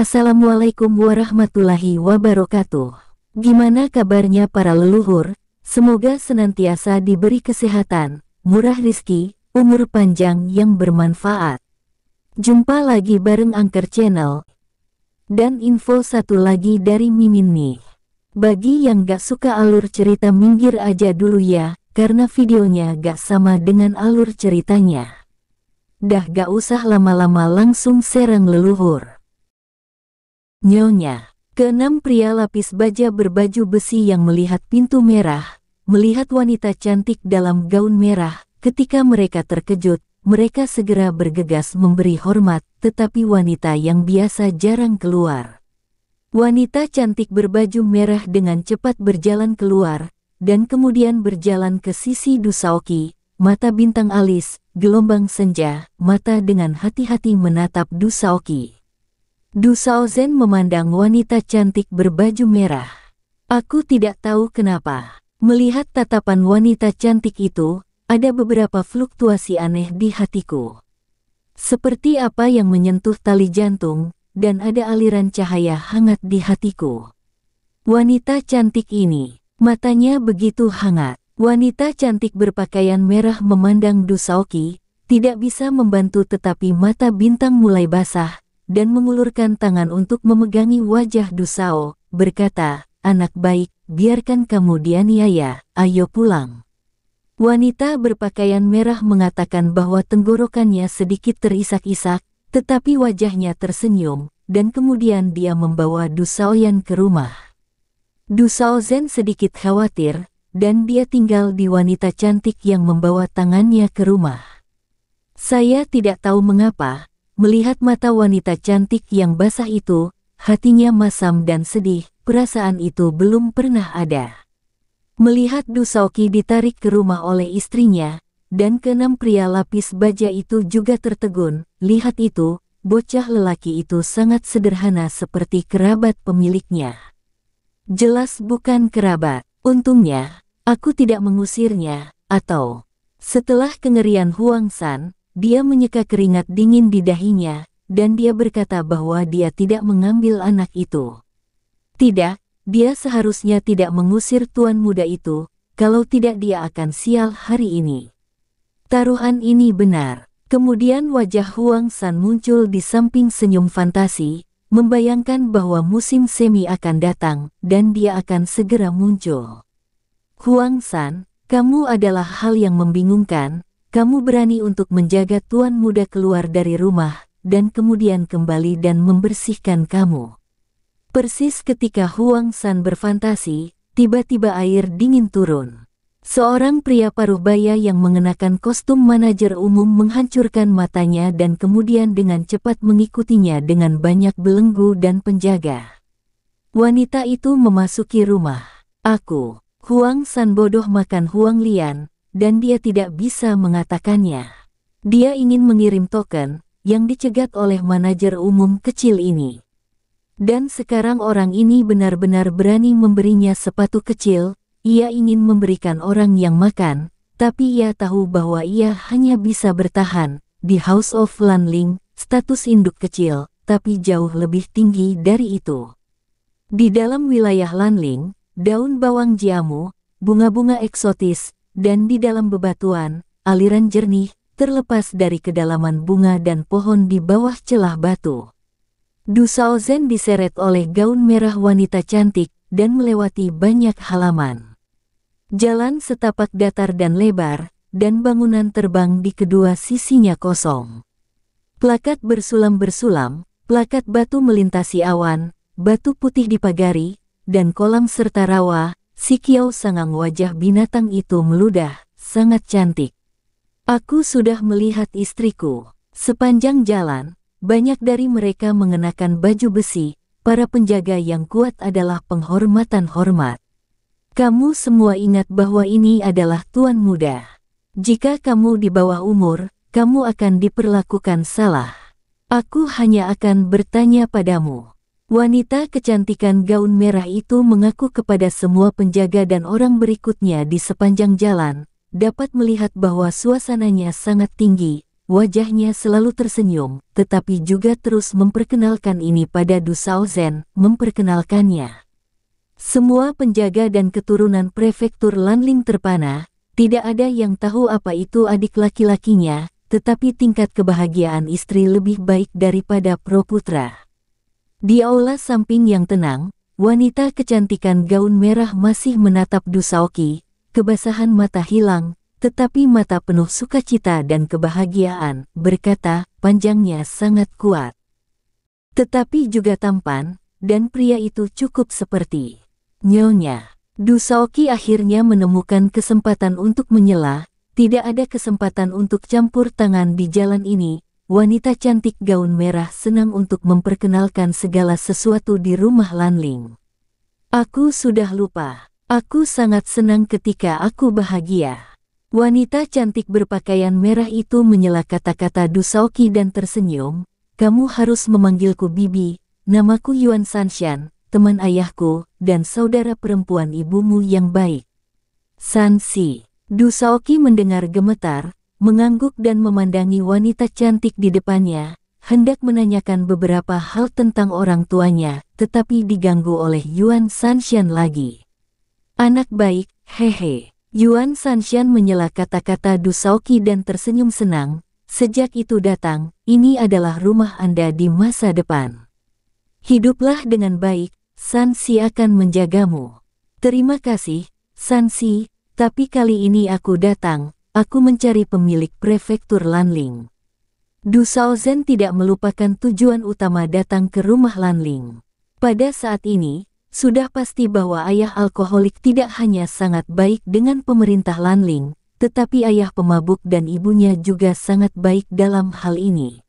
Assalamualaikum warahmatullahi wabarakatuh. Gimana kabarnya para leluhur? Semoga senantiasa diberi kesehatan, murah rizki, umur panjang yang bermanfaat. Jumpa lagi bareng Angker Channel. Dan info satu lagi dari Mimin nih. Bagi yang gak suka alur cerita minggir aja dulu ya, karena videonya gak sama dengan alur ceritanya. Dah gak usah lama-lama langsung serang leluhur. Nyonya, keenam pria lapis baja berbaju besi yang melihat pintu merah, melihat wanita cantik dalam gaun merah, ketika mereka terkejut, mereka segera bergegas memberi hormat, tetapi wanita yang biasa jarang keluar. Wanita cantik berbaju merah dengan cepat berjalan keluar, dan kemudian berjalan ke sisi Dusaoki, mata bintang alis, gelombang senja, mata dengan hati-hati menatap Dusaoki. Dusao memandang wanita cantik berbaju merah. Aku tidak tahu kenapa. Melihat tatapan wanita cantik itu, ada beberapa fluktuasi aneh di hatiku. Seperti apa yang menyentuh tali jantung, dan ada aliran cahaya hangat di hatiku. Wanita cantik ini, Matanya begitu hangat. Wanita cantik berpakaian merah memandang Dusaoki, tidak bisa membantu tetapi mata bintang mulai basah, dan mengulurkan tangan untuk memegangi wajah Dusao, berkata, anak baik, biarkan kamu dianiaya, ayo pulang. Wanita berpakaian merah mengatakan bahwa tenggorokannya sedikit terisak-isak, tetapi wajahnya tersenyum, dan kemudian dia membawa Dusaoyan ke rumah. Dusao Zen sedikit khawatir, dan dia tinggal di wanita cantik yang membawa tangannya ke rumah. Saya tidak tahu mengapa, melihat mata wanita cantik yang basah itu, hatinya masam dan sedih, perasaan itu belum pernah ada. Melihat Dusaoki ditarik ke rumah oleh istrinya, dan keenam pria lapis baja itu juga tertegun, lihat itu, bocah lelaki itu sangat sederhana seperti kerabat pemiliknya. Jelas bukan kerabat. Untungnya, aku tidak mengusirnya, atau... Setelah kengerian Huang San, dia menyeka keringat dingin di dahinya, dan dia berkata bahwa dia tidak mengambil anak itu. Tidak, dia seharusnya tidak mengusir tuan muda itu, kalau tidak dia akan sial hari ini. Taruhan ini benar. Kemudian wajah Huang San muncul di samping senyum fantasi, membayangkan bahwa musim semi akan datang dan dia akan segera muncul. Huang San, kamu adalah hal yang membingungkan, kamu berani untuk menjaga tuan muda keluar dari rumah dan kemudian kembali dan membersihkan kamu. Persis ketika Huang San berfantasi, tiba-tiba air dingin turun. Seorang pria paruh baya yang mengenakan kostum manajer umum menghancurkan matanya dan kemudian dengan cepat mengikutinya dengan banyak belenggu dan penjaga. Wanita itu memasuki rumah. Aku, Huang San bodoh makan Huang Lian, dan dia tidak bisa mengatakannya. Dia ingin mengirim token, yang dicegat oleh manajer umum kecil ini. Dan sekarang orang ini benar-benar berani memberinya sepatu kecil, ia ingin memberikan orang yang makan, tapi ia tahu bahwa ia hanya bisa bertahan di House of Lanling, status induk kecil, tapi jauh lebih tinggi dari itu. Di dalam wilayah Lanling, daun bawang jamu, bunga-bunga eksotis, dan di dalam bebatuan, aliran jernih, terlepas dari kedalaman bunga dan pohon di bawah celah batu. Du Zen diseret oleh gaun merah wanita cantik dan melewati banyak halaman. Jalan setapak datar dan lebar, dan bangunan terbang di kedua sisinya kosong. Plakat bersulam-bersulam, plakat batu melintasi awan, batu putih dipagari, dan kolam serta rawa, si kiau sangang wajah binatang itu meludah, sangat cantik. Aku sudah melihat istriku. Sepanjang jalan, banyak dari mereka mengenakan baju besi, para penjaga yang kuat adalah penghormatan hormat. Kamu semua ingat bahwa ini adalah tuan muda. Jika kamu di bawah umur, kamu akan diperlakukan salah. Aku hanya akan bertanya padamu. Wanita kecantikan gaun merah itu mengaku kepada semua penjaga dan orang berikutnya di sepanjang jalan, dapat melihat bahwa suasananya sangat tinggi, wajahnya selalu tersenyum, tetapi juga terus memperkenalkan ini pada Dusao Zen, memperkenalkannya. Semua penjaga dan keturunan prefektur Lanling terpana, tidak ada yang tahu apa itu adik laki-lakinya, tetapi tingkat kebahagiaan istri lebih baik daripada pro putra. Di aula samping yang tenang, wanita kecantikan gaun merah masih menatap Dusaoki, kebasahan mata hilang, tetapi mata penuh sukacita dan kebahagiaan, berkata, panjangnya sangat kuat. Tetapi juga tampan, dan pria itu cukup seperti Nyonya, Dusaoki akhirnya menemukan kesempatan untuk menyela, tidak ada kesempatan untuk campur tangan di jalan ini, wanita cantik gaun merah senang untuk memperkenalkan segala sesuatu di rumah Lanling. Aku sudah lupa, aku sangat senang ketika aku bahagia. Wanita cantik berpakaian merah itu menyela kata-kata Dusaoki dan tersenyum, kamu harus memanggilku Bibi, namaku Yuan Sanshan, teman ayahku, dan saudara perempuan ibumu yang baik. Sansi, Dusaoki mendengar gemetar, mengangguk dan memandangi wanita cantik di depannya, hendak menanyakan beberapa hal tentang orang tuanya, tetapi diganggu oleh Yuan Sanxian lagi. Anak baik, hehe. Yuan Sanxian menyela kata-kata Dusaoki dan tersenyum senang, sejak itu datang, ini adalah rumah Anda di masa depan. Hiduplah dengan baik, Sansi akan menjagamu. Terima kasih, Sansi, tapi kali ini aku datang, aku mencari pemilik prefektur Lanling. Du Shaozhen tidak melupakan tujuan utama datang ke rumah Lanling. Pada saat ini, sudah pasti bahwa ayah alkoholik tidak hanya sangat baik dengan pemerintah Lanling, tetapi ayah pemabuk dan ibunya juga sangat baik dalam hal ini.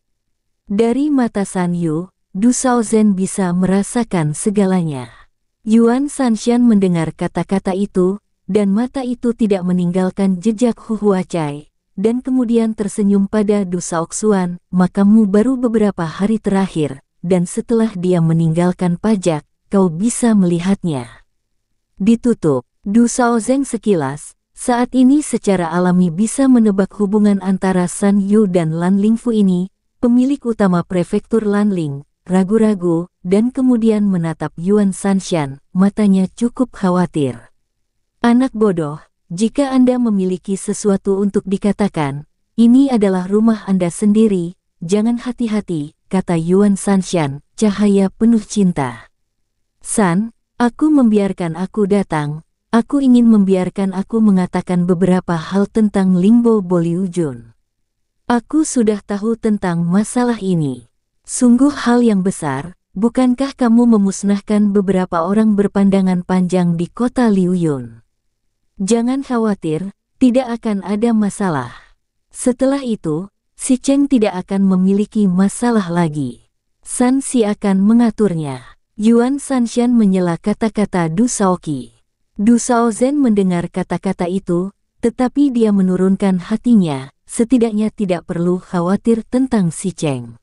Dari mata San Yu, Dusao Shaozhen bisa merasakan segalanya. Yuan Sanxian mendengar kata-kata itu, dan mata itu tidak meninggalkan jejak Hu Huacai dan kemudian tersenyum pada Dusao Xuan, makammu baru beberapa hari terakhir, dan setelah dia meninggalkan pajak, kau bisa melihatnya. Ditutup, Dusao Zeng sekilas, saat ini secara alami bisa menebak hubungan antara San Yu dan Lan Lingfu ini, pemilik utama prefektur Lan Ling, ragu-ragu, dan kemudian menatap Yuan Sanshan, matanya cukup khawatir. Anak bodoh, jika Anda memiliki sesuatu untuk dikatakan, ini adalah rumah Anda sendiri, jangan hati-hati, kata Yuan Sanshan, cahaya penuh cinta. San, aku membiarkan aku datang, aku ingin membiarkan aku mengatakan beberapa hal tentang Lingbo Boliujun. Aku sudah tahu tentang masalah ini. Sungguh hal yang besar, bukankah kamu memusnahkan beberapa orang berpandangan panjang di kota Liuyun? Jangan khawatir, tidak akan ada masalah. Setelah itu, si Cheng tidak akan memiliki masalah lagi. San Si akan mengaturnya. Yuan Sanxian menyela kata-kata Du Shaoqi. Du Zhen mendengar kata-kata itu, tetapi dia menurunkan hatinya, setidaknya tidak perlu khawatir tentang si Cheng.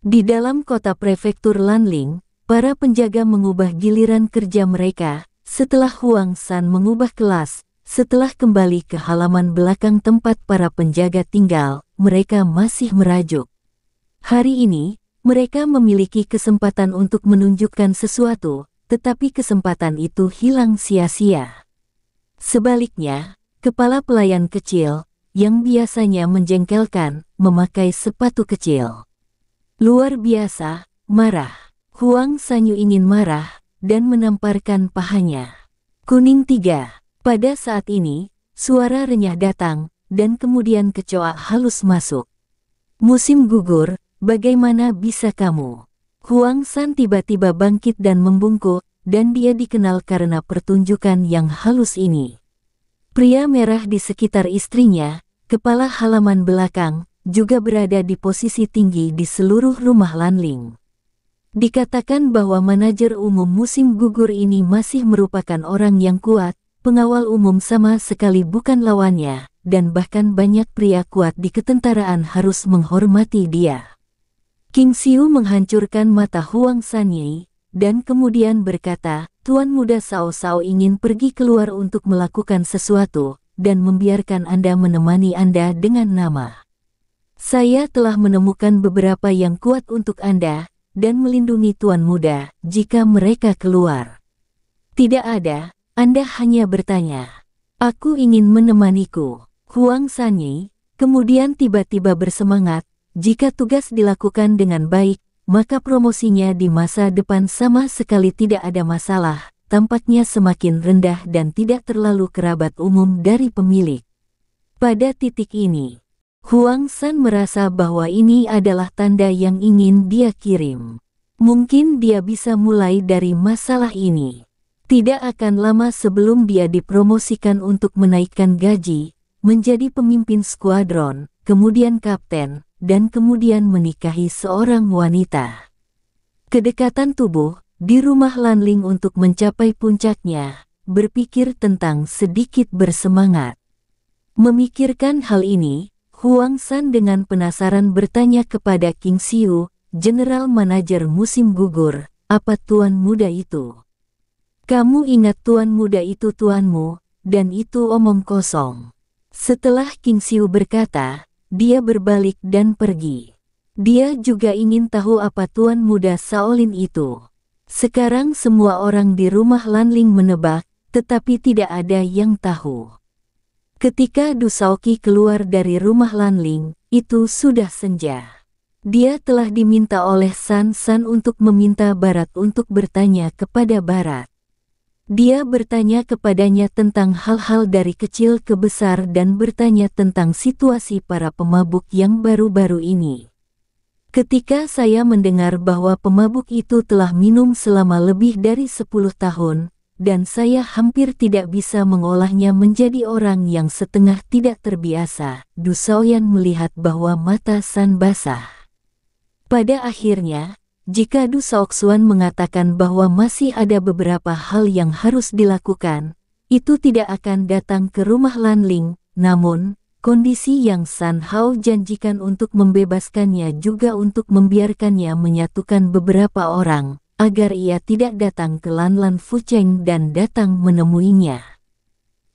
Di dalam kota prefektur Lanling, para penjaga mengubah giliran kerja mereka setelah Huang San mengubah kelas. Setelah kembali ke halaman belakang tempat para penjaga tinggal, mereka masih merajuk. Hari ini, mereka memiliki kesempatan untuk menunjukkan sesuatu, tetapi kesempatan itu hilang sia-sia. Sebaliknya, kepala pelayan kecil, yang biasanya menjengkelkan, memakai sepatu kecil. Luar biasa, marah. Huang Sanyu ingin marah dan menamparkan pahanya. Kuning tiga. Pada saat ini, suara renyah datang dan kemudian kecoa halus masuk. Musim gugur, bagaimana bisa kamu? Huang San tiba-tiba bangkit dan membungkuk, dan dia dikenal karena pertunjukan yang halus ini. Pria merah di sekitar istrinya, kepala halaman belakang, juga berada di posisi tinggi di seluruh rumah Lanling. Dikatakan bahwa manajer umum musim gugur ini masih merupakan orang yang kuat, pengawal umum sama sekali bukan lawannya, dan bahkan banyak pria kuat di ketentaraan harus menghormati dia. King Siu menghancurkan mata Huang Sanyi, dan kemudian berkata, Tuan Muda Sao Sao ingin pergi keluar untuk melakukan sesuatu, dan membiarkan Anda menemani Anda dengan nama. Saya telah menemukan beberapa yang kuat untuk Anda, dan melindungi Tuan Muda jika mereka keluar. Tidak ada, Anda hanya bertanya. Aku ingin menemaniku. Huang Sanyi, kemudian tiba-tiba bersemangat, jika tugas dilakukan dengan baik, maka promosinya di masa depan sama sekali tidak ada masalah, tampaknya semakin rendah dan tidak terlalu kerabat umum dari pemilik. Pada titik ini, Huang San merasa bahwa ini adalah tanda yang ingin dia kirim. Mungkin dia bisa mulai dari masalah ini. Tidak akan lama sebelum dia dipromosikan untuk menaikkan gaji, menjadi pemimpin skuadron, kemudian kapten, dan kemudian menikahi seorang wanita. Kedekatan tubuh di rumah Lanling untuk mencapai puncaknya, berpikir tentang sedikit bersemangat. Memikirkan hal ini, Huang San dengan penasaran bertanya kepada King Xiu, General Manager musim gugur, apa tuan muda itu? Kamu ingat tuan muda itu tuanmu, dan itu omong kosong. Setelah King Xiu berkata, dia berbalik dan pergi. Dia juga ingin tahu apa tuan muda Shaolin itu. Sekarang semua orang di rumah Lanling menebak, tetapi tidak ada yang tahu. Ketika Dusauki keluar dari rumah Lanling, itu sudah senja. Dia telah diminta oleh San San untuk meminta Barat untuk bertanya kepada Barat. Dia bertanya kepadanya tentang hal-hal dari kecil ke besar dan bertanya tentang situasi para pemabuk yang baru-baru ini. Ketika saya mendengar bahwa pemabuk itu telah minum selama lebih dari 10 tahun, dan saya hampir tidak bisa mengolahnya menjadi orang yang setengah tidak terbiasa. Dusoyan melihat bahwa mata San basah. Pada akhirnya, jika Du mengatakan bahwa masih ada beberapa hal yang harus dilakukan, itu tidak akan datang ke rumah Lanling, namun, kondisi yang San Hao janjikan untuk membebaskannya juga untuk membiarkannya menyatukan beberapa orang, agar ia tidak datang ke Lanlan Fucheng dan datang menemuinya.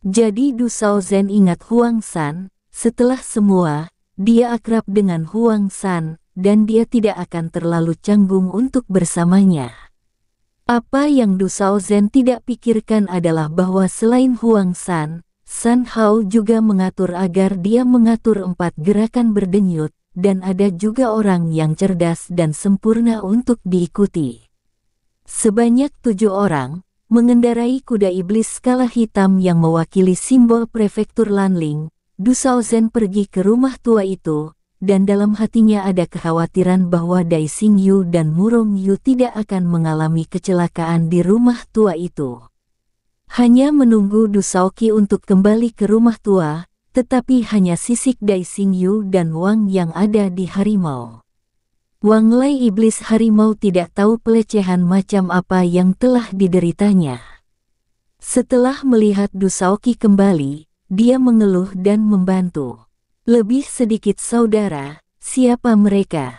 Jadi Du Zen ingat Huang San, setelah semua, dia akrab dengan Huang San, dan dia tidak akan terlalu canggung untuk bersamanya. Apa yang Du Zen tidak pikirkan adalah bahwa selain Huang San, San Hao juga mengatur agar dia mengatur empat gerakan berdenyut, dan ada juga orang yang cerdas dan sempurna untuk diikuti. Sebanyak tujuh orang, mengendarai kuda iblis skala hitam yang mewakili simbol prefektur Lanling, Dusaozen pergi ke rumah tua itu, dan dalam hatinya ada kekhawatiran bahwa Dai Xing Yu dan Murong Yu tidak akan mengalami kecelakaan di rumah tua itu. Hanya menunggu Shaoqi untuk kembali ke rumah tua, tetapi hanya sisik Dai Xing Yu dan Wang yang ada di harimau. Wang Lei iblis harimau tidak tahu pelecehan macam apa yang telah dideritanya. Setelah melihat Dusaoki kembali, dia mengeluh dan membantu. Lebih sedikit saudara, siapa mereka?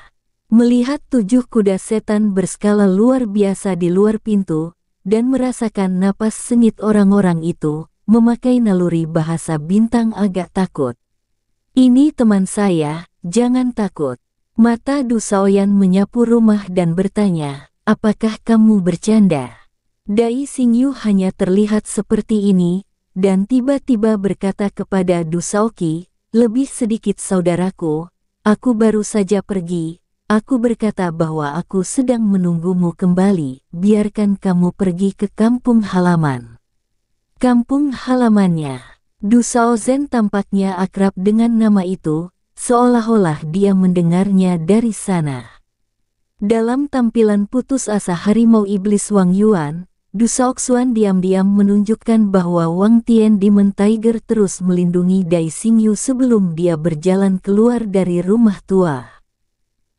Melihat tujuh kuda setan berskala luar biasa di luar pintu, dan merasakan napas sengit orang-orang itu, memakai naluri bahasa bintang agak takut. Ini teman saya, jangan takut. Mata Dusaoyan menyapu rumah dan bertanya, apakah kamu bercanda? Dai Xingyu hanya terlihat seperti ini, dan tiba-tiba berkata kepada Dusaoki, lebih sedikit saudaraku, aku baru saja pergi, aku berkata bahwa aku sedang menunggumu kembali, biarkan kamu pergi ke kampung halaman. Kampung halamannya, Dusao Zen tampaknya akrab dengan nama itu, seolah-olah dia mendengarnya dari sana. Dalam tampilan putus asa harimau iblis Wang Yuan, Du Xuan diam-diam menunjukkan bahwa Wang Tian Demon Tiger terus melindungi Dai Xing sebelum dia berjalan keluar dari rumah tua.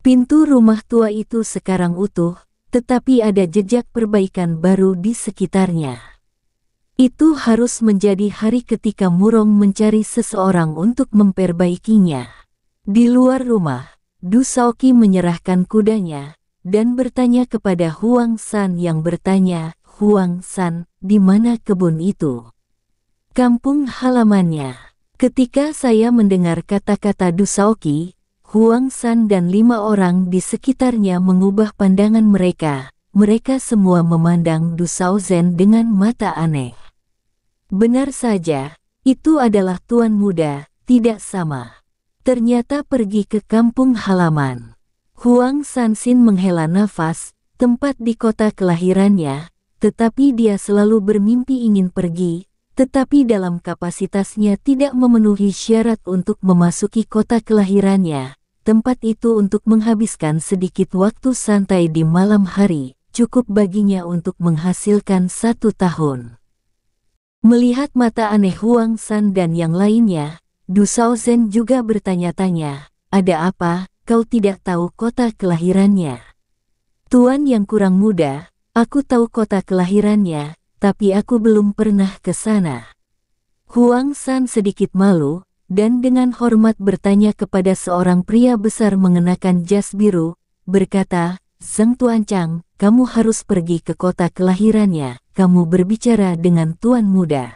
Pintu rumah tua itu sekarang utuh, tetapi ada jejak perbaikan baru di sekitarnya. Itu harus menjadi hari ketika Murong mencari seseorang untuk memperbaikinya. Di luar rumah, Du Shaoqi menyerahkan kudanya dan bertanya kepada Huang San yang bertanya, Huang San, di mana kebun itu? Kampung halamannya. Ketika saya mendengar kata-kata Du Shaoqi, Huang San dan lima orang di sekitarnya mengubah pandangan mereka. Mereka semua memandang Du Shaozhen dengan mata aneh. Benar saja, itu adalah tuan muda, tidak sama ternyata pergi ke kampung halaman. Huang Sansin menghela nafas, tempat di kota kelahirannya, tetapi dia selalu bermimpi ingin pergi, tetapi dalam kapasitasnya tidak memenuhi syarat untuk memasuki kota kelahirannya. Tempat itu untuk menghabiskan sedikit waktu santai di malam hari, cukup baginya untuk menghasilkan satu tahun. Melihat mata aneh Huang San dan yang lainnya, Du Zen juga bertanya-tanya, ada apa, kau tidak tahu kota kelahirannya? Tuan yang kurang muda, aku tahu kota kelahirannya, tapi aku belum pernah ke sana. Huang San sedikit malu, dan dengan hormat bertanya kepada seorang pria besar mengenakan jas biru, berkata, Zeng Tuan Chang, kamu harus pergi ke kota kelahirannya, kamu berbicara dengan Tuan Muda.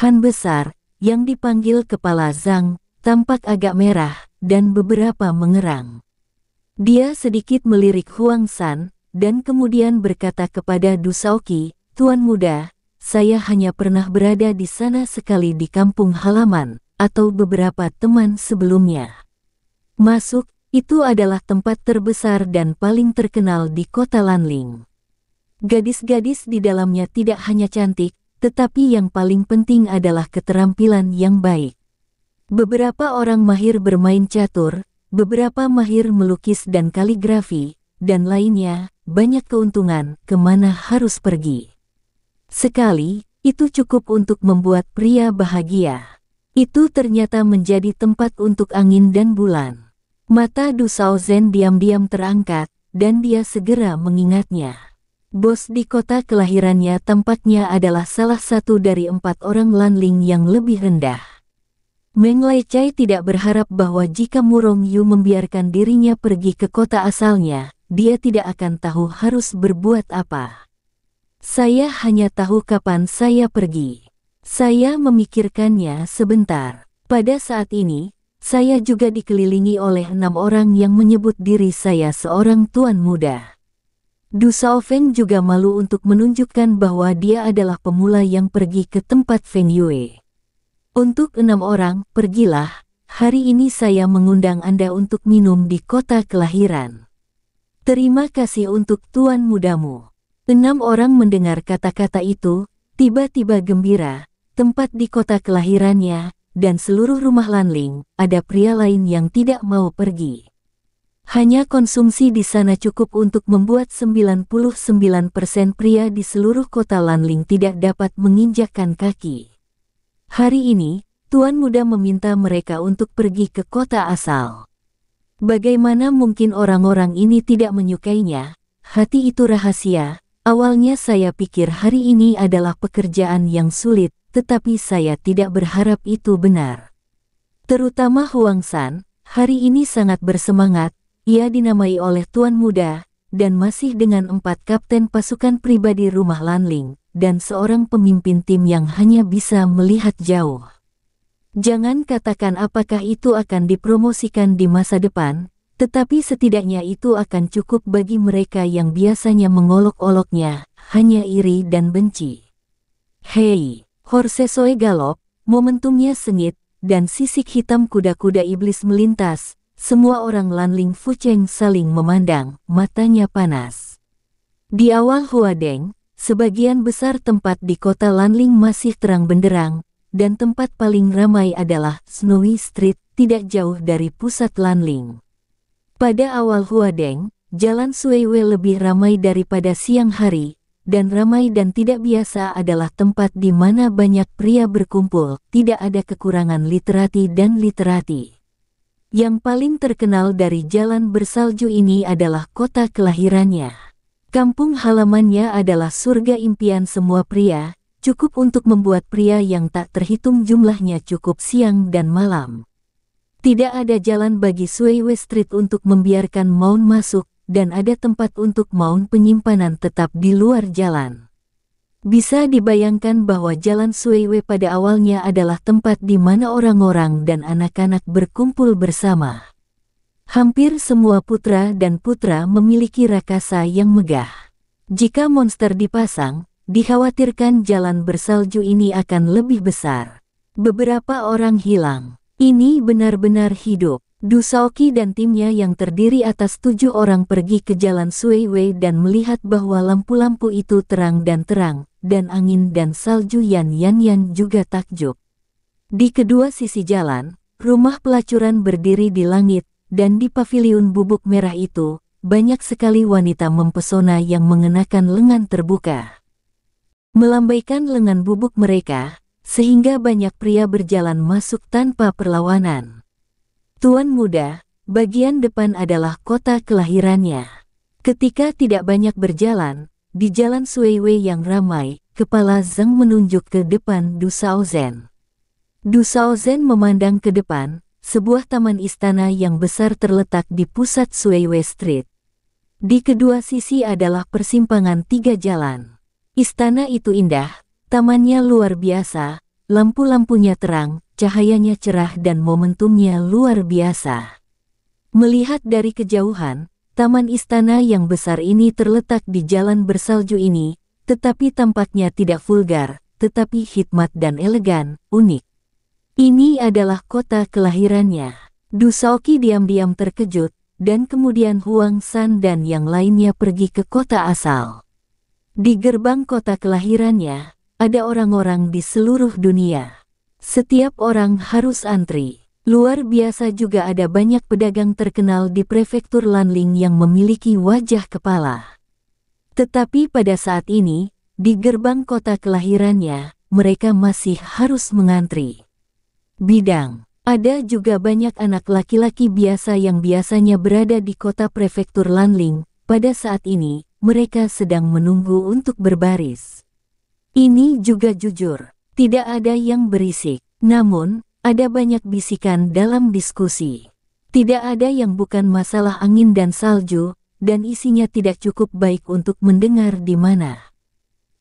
Han Besar, yang dipanggil kepala Zhang, tampak agak merah dan beberapa mengerang. Dia sedikit melirik Huang San dan kemudian berkata kepada Dusauki, Tuan muda, saya hanya pernah berada di sana sekali di kampung halaman atau beberapa teman sebelumnya. Masuk, itu adalah tempat terbesar dan paling terkenal di kota Lanling. Gadis-gadis di dalamnya tidak hanya cantik, tetapi yang paling penting adalah keterampilan yang baik. Beberapa orang mahir bermain catur, beberapa mahir melukis dan kaligrafi, dan lainnya, banyak keuntungan kemana harus pergi. Sekali, itu cukup untuk membuat pria bahagia. Itu ternyata menjadi tempat untuk angin dan bulan. Mata Du Zen diam-diam terangkat, dan dia segera mengingatnya bos di kota kelahirannya tempatnya adalah salah satu dari empat orang Lanling yang lebih rendah. Meng Cai tidak berharap bahwa jika Murong Yu membiarkan dirinya pergi ke kota asalnya, dia tidak akan tahu harus berbuat apa. Saya hanya tahu kapan saya pergi. Saya memikirkannya sebentar. Pada saat ini, saya juga dikelilingi oleh enam orang yang menyebut diri saya seorang tuan muda. Du Shaofeng juga malu untuk menunjukkan bahwa dia adalah pemula yang pergi ke tempat Feng Yue. Untuk enam orang, pergilah. Hari ini saya mengundang Anda untuk minum di kota kelahiran. Terima kasih untuk tuan mudamu. Enam orang mendengar kata-kata itu, tiba-tiba gembira, tempat di kota kelahirannya, dan seluruh rumah Lanling, ada pria lain yang tidak mau pergi. Hanya konsumsi di sana cukup untuk membuat 99% pria di seluruh kota Lanling tidak dapat menginjakkan kaki. Hari ini, Tuan Muda meminta mereka untuk pergi ke kota asal. Bagaimana mungkin orang-orang ini tidak menyukainya? Hati itu rahasia. Awalnya saya pikir hari ini adalah pekerjaan yang sulit, tetapi saya tidak berharap itu benar. Terutama Huang San, hari ini sangat bersemangat, ia dinamai oleh Tuan Muda, dan masih dengan empat kapten pasukan pribadi rumah Lanling, dan seorang pemimpin tim yang hanya bisa melihat jauh. Jangan katakan apakah itu akan dipromosikan di masa depan, tetapi setidaknya itu akan cukup bagi mereka yang biasanya mengolok-oloknya, hanya iri dan benci. Hei, Soe galop, momentumnya sengit, dan sisik hitam kuda-kuda iblis melintas, semua orang Lanling Fucheng saling memandang, matanya panas. Di awal Huadeng, sebagian besar tempat di kota Lanling masih terang benderang, dan tempat paling ramai adalah Snowy Street, tidak jauh dari pusat Lanling. Pada awal Huadeng, jalan Suewe lebih ramai daripada siang hari, dan ramai dan tidak biasa adalah tempat di mana banyak pria berkumpul, tidak ada kekurangan literati dan literati. Yang paling terkenal dari jalan bersalju ini adalah kota kelahirannya. Kampung halamannya adalah surga impian semua pria, cukup untuk membuat pria yang tak terhitung jumlahnya cukup siang dan malam. Tidak ada jalan bagi Suewe Street untuk membiarkan Maun masuk, dan ada tempat untuk Maun penyimpanan tetap di luar jalan. Bisa dibayangkan bahwa Jalan Suewe pada awalnya adalah tempat di mana orang-orang dan anak-anak berkumpul bersama. Hampir semua putra dan putra memiliki rakasa yang megah. Jika monster dipasang, dikhawatirkan jalan bersalju ini akan lebih besar. Beberapa orang hilang. Ini benar-benar hidup. Dusaoki dan timnya yang terdiri atas tujuh orang pergi ke jalan Suiwei dan melihat bahwa lampu-lampu itu terang dan terang, dan angin dan salju Yan Yan Yan juga takjub. Di kedua sisi jalan, rumah pelacuran berdiri di langit, dan di paviliun bubuk merah itu, banyak sekali wanita mempesona yang mengenakan lengan terbuka. Melambaikan lengan bubuk mereka, sehingga banyak pria berjalan masuk tanpa perlawanan. Tuan Muda, bagian depan adalah kota kelahirannya. Ketika tidak banyak berjalan, di jalan Suiwei yang ramai, kepala Zeng menunjuk ke depan Dusao Zen. Dusao Zen memandang ke depan, sebuah taman istana yang besar terletak di pusat Suiwei Street. Di kedua sisi adalah persimpangan tiga jalan. Istana itu indah, tamannya luar biasa, Lampu-lampunya terang, cahayanya cerah dan momentumnya luar biasa. Melihat dari kejauhan, taman istana yang besar ini terletak di jalan bersalju ini, tetapi tampaknya tidak vulgar, tetapi hikmat dan elegan, unik. Ini adalah kota kelahirannya. Dusaoki diam-diam terkejut, dan kemudian Huang San dan yang lainnya pergi ke kota asal. Di gerbang kota kelahirannya, ada orang-orang di seluruh dunia. Setiap orang harus antri. Luar biasa juga ada banyak pedagang terkenal di prefektur Lanling yang memiliki wajah kepala. Tetapi pada saat ini, di gerbang kota kelahirannya, mereka masih harus mengantri. Bidang ada juga banyak anak laki-laki biasa yang biasanya berada di kota prefektur Lanling. Pada saat ini, mereka sedang menunggu untuk berbaris. Ini juga jujur, tidak ada yang berisik. Namun, ada banyak bisikan dalam diskusi. Tidak ada yang bukan masalah angin dan salju, dan isinya tidak cukup baik untuk mendengar di mana.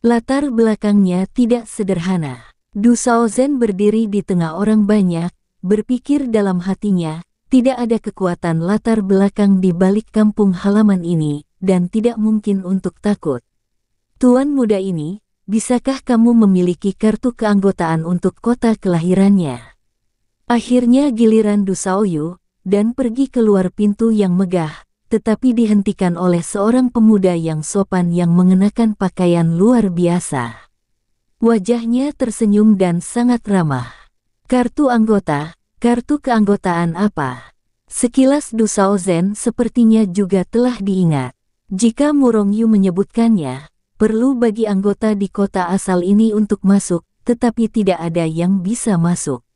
Latar belakangnya tidak sederhana. Du Zen berdiri di tengah orang banyak, berpikir dalam hatinya, tidak ada kekuatan latar belakang di balik kampung halaman ini, dan tidak mungkin untuk takut. Tuan muda ini, bisakah kamu memiliki kartu keanggotaan untuk kota kelahirannya? Akhirnya giliran Dusaoyu, dan pergi keluar pintu yang megah, tetapi dihentikan oleh seorang pemuda yang sopan yang mengenakan pakaian luar biasa. Wajahnya tersenyum dan sangat ramah. Kartu anggota, kartu keanggotaan apa? Sekilas Dusao Zen sepertinya juga telah diingat. Jika Murong Yu menyebutkannya, perlu bagi anggota di kota asal ini untuk masuk, tetapi tidak ada yang bisa masuk.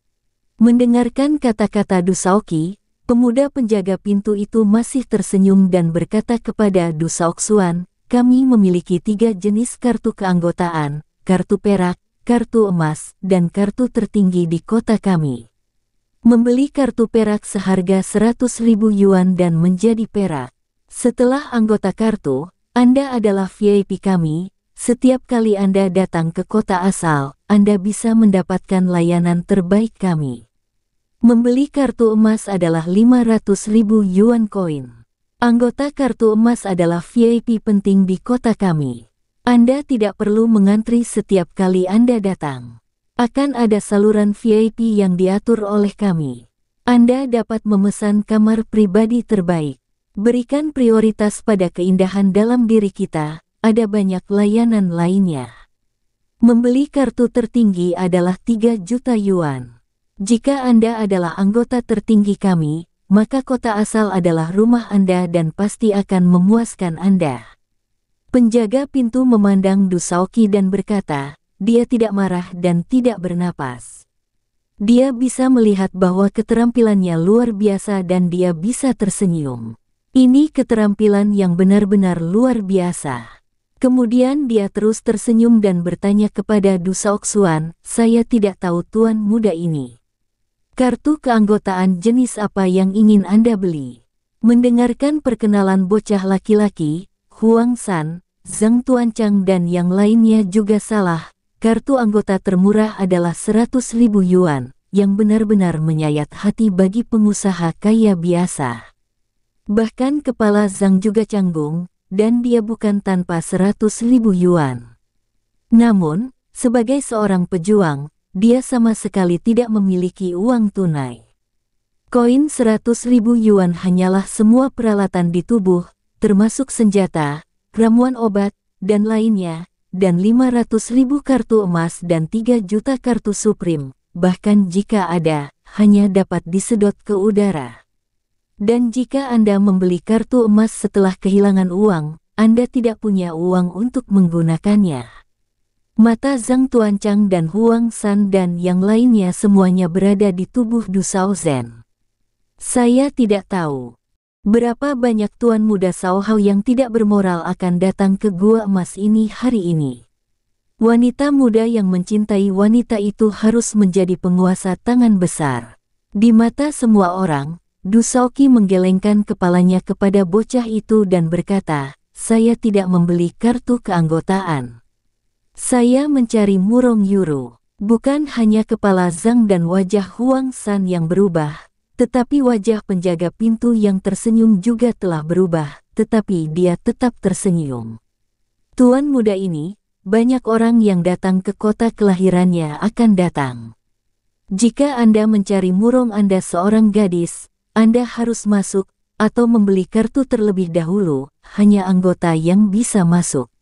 Mendengarkan kata-kata Dusaoki, pemuda penjaga pintu itu masih tersenyum dan berkata kepada Dusaoksuan, kami memiliki tiga jenis kartu keanggotaan, kartu perak, kartu emas, dan kartu tertinggi di kota kami. Membeli kartu perak seharga ribu yuan dan menjadi perak. Setelah anggota kartu, anda adalah VIP kami, setiap kali Anda datang ke kota asal, Anda bisa mendapatkan layanan terbaik kami. Membeli kartu emas adalah 500.000 yuan koin. Anggota kartu emas adalah VIP penting di kota kami. Anda tidak perlu mengantri setiap kali Anda datang. Akan ada saluran VIP yang diatur oleh kami. Anda dapat memesan kamar pribadi terbaik. Berikan prioritas pada keindahan dalam diri kita, ada banyak layanan lainnya. Membeli kartu tertinggi adalah 3 juta yuan. Jika Anda adalah anggota tertinggi kami, maka kota asal adalah rumah Anda dan pasti akan memuaskan Anda. Penjaga pintu memandang Dusaoki dan berkata, dia tidak marah dan tidak bernapas. Dia bisa melihat bahwa keterampilannya luar biasa dan dia bisa tersenyum. Ini keterampilan yang benar-benar luar biasa. Kemudian dia terus tersenyum dan bertanya kepada Dusaok Suan, saya tidak tahu tuan muda ini. Kartu keanggotaan jenis apa yang ingin Anda beli? Mendengarkan perkenalan bocah laki-laki, Huang San, Zhang Tuancang dan yang lainnya juga salah, kartu anggota termurah adalah 100 ribu yuan, yang benar-benar menyayat hati bagi pengusaha kaya biasa. Bahkan kepala Zhang juga canggung, dan dia bukan tanpa seratus ribu yuan. Namun, sebagai seorang pejuang, dia sama sekali tidak memiliki uang tunai. Koin seratus ribu yuan hanyalah semua peralatan di tubuh, termasuk senjata, ramuan obat, dan lainnya, dan lima ratus ribu kartu emas dan tiga juta kartu suprim. bahkan jika ada, hanya dapat disedot ke udara. Dan jika Anda membeli kartu emas setelah kehilangan uang, Anda tidak punya uang untuk menggunakannya. Mata Zhang Tuancang dan Huang San dan yang lainnya semuanya berada di tubuh Sao Zen. Saya tidak tahu berapa banyak tuan muda Hao yang tidak bermoral akan datang ke gua emas ini hari ini. Wanita muda yang mencintai wanita itu harus menjadi penguasa tangan besar. Di mata semua orang, Dusoki menggelengkan kepalanya kepada bocah itu dan berkata, saya tidak membeli kartu keanggotaan. Saya mencari murong yuru. Bukan hanya kepala Zhang dan wajah Huang San yang berubah, tetapi wajah penjaga pintu yang tersenyum juga telah berubah, tetapi dia tetap tersenyum. Tuan muda ini, banyak orang yang datang ke kota kelahirannya akan datang. Jika Anda mencari murung Anda seorang gadis, anda harus masuk atau membeli kartu terlebih dahulu, hanya anggota yang bisa masuk.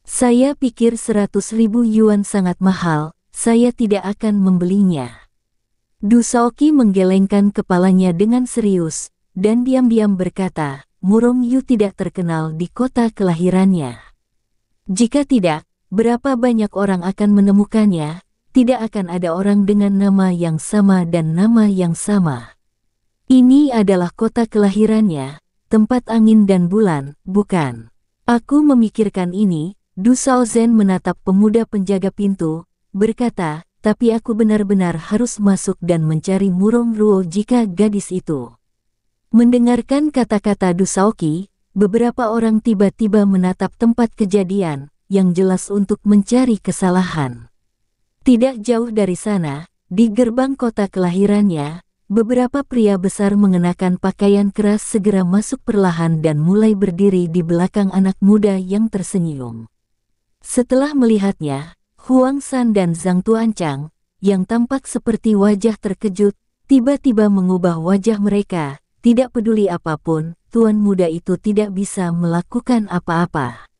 Saya pikir 100 ribu yuan sangat mahal, saya tidak akan membelinya. Dusaoki menggelengkan kepalanya dengan serius, dan diam-diam berkata, Murong Yu tidak terkenal di kota kelahirannya. Jika tidak, berapa banyak orang akan menemukannya, tidak akan ada orang dengan nama yang sama dan nama yang sama. Ini adalah kota kelahirannya, tempat angin dan bulan, bukan. Aku memikirkan ini, Du Zen menatap pemuda penjaga pintu, berkata, tapi aku benar-benar harus masuk dan mencari Murong Ruo jika gadis itu. Mendengarkan kata-kata Ki, beberapa orang tiba-tiba menatap tempat kejadian, yang jelas untuk mencari kesalahan. Tidak jauh dari sana, di gerbang kota kelahirannya, Beberapa pria besar mengenakan pakaian keras segera masuk perlahan dan mulai berdiri di belakang anak muda yang tersenyum. Setelah melihatnya, Huang San dan Zhang Tuancang, yang tampak seperti wajah terkejut, tiba-tiba mengubah wajah mereka, tidak peduli apapun, tuan muda itu tidak bisa melakukan apa-apa.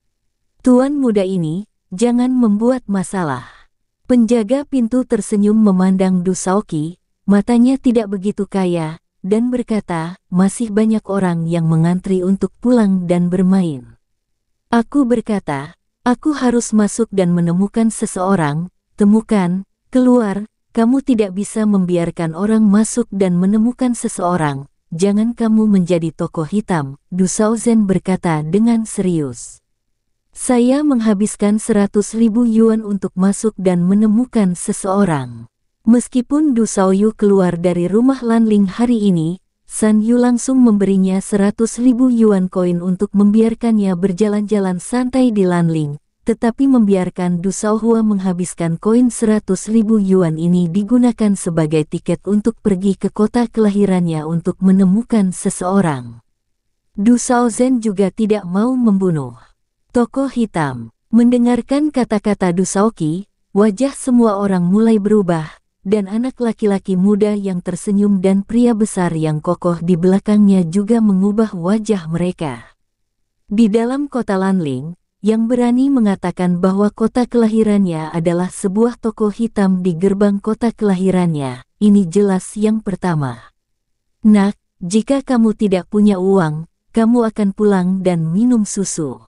Tuan muda ini, jangan membuat masalah. Penjaga pintu tersenyum memandang Saoki. Matanya tidak begitu kaya, dan berkata, masih banyak orang yang mengantri untuk pulang dan bermain. Aku berkata, aku harus masuk dan menemukan seseorang, temukan, keluar, kamu tidak bisa membiarkan orang masuk dan menemukan seseorang, jangan kamu menjadi tokoh hitam, Dusauzen berkata dengan serius. Saya menghabiskan seratus ribu yuan untuk masuk dan menemukan seseorang. Meskipun Du Saoyu keluar dari rumah Lanling hari ini, San Yu langsung memberinya 100 ribu yuan koin untuk membiarkannya berjalan-jalan santai di Lanling, tetapi membiarkan Du Hua menghabiskan koin 100 ribu yuan ini digunakan sebagai tiket untuk pergi ke kota kelahirannya untuk menemukan seseorang. Du Zen juga tidak mau membunuh. Tokoh hitam, mendengarkan kata-kata Du Ki, wajah semua orang mulai berubah, dan anak laki-laki muda yang tersenyum dan pria besar yang kokoh di belakangnya juga mengubah wajah mereka. Di dalam kota Lanling, yang berani mengatakan bahwa kota kelahirannya adalah sebuah toko hitam di gerbang kota kelahirannya. Ini jelas yang pertama. Nak, jika kamu tidak punya uang, kamu akan pulang dan minum susu.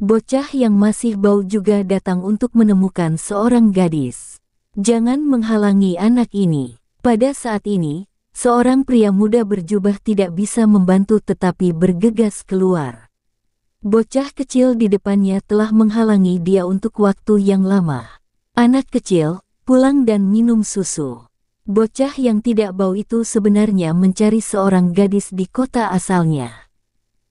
Bocah yang masih bau juga datang untuk menemukan seorang gadis. Jangan menghalangi anak ini. Pada saat ini, seorang pria muda berjubah tidak bisa membantu tetapi bergegas keluar. Bocah kecil di depannya telah menghalangi dia untuk waktu yang lama. Anak kecil, pulang dan minum susu. Bocah yang tidak bau itu sebenarnya mencari seorang gadis di kota asalnya.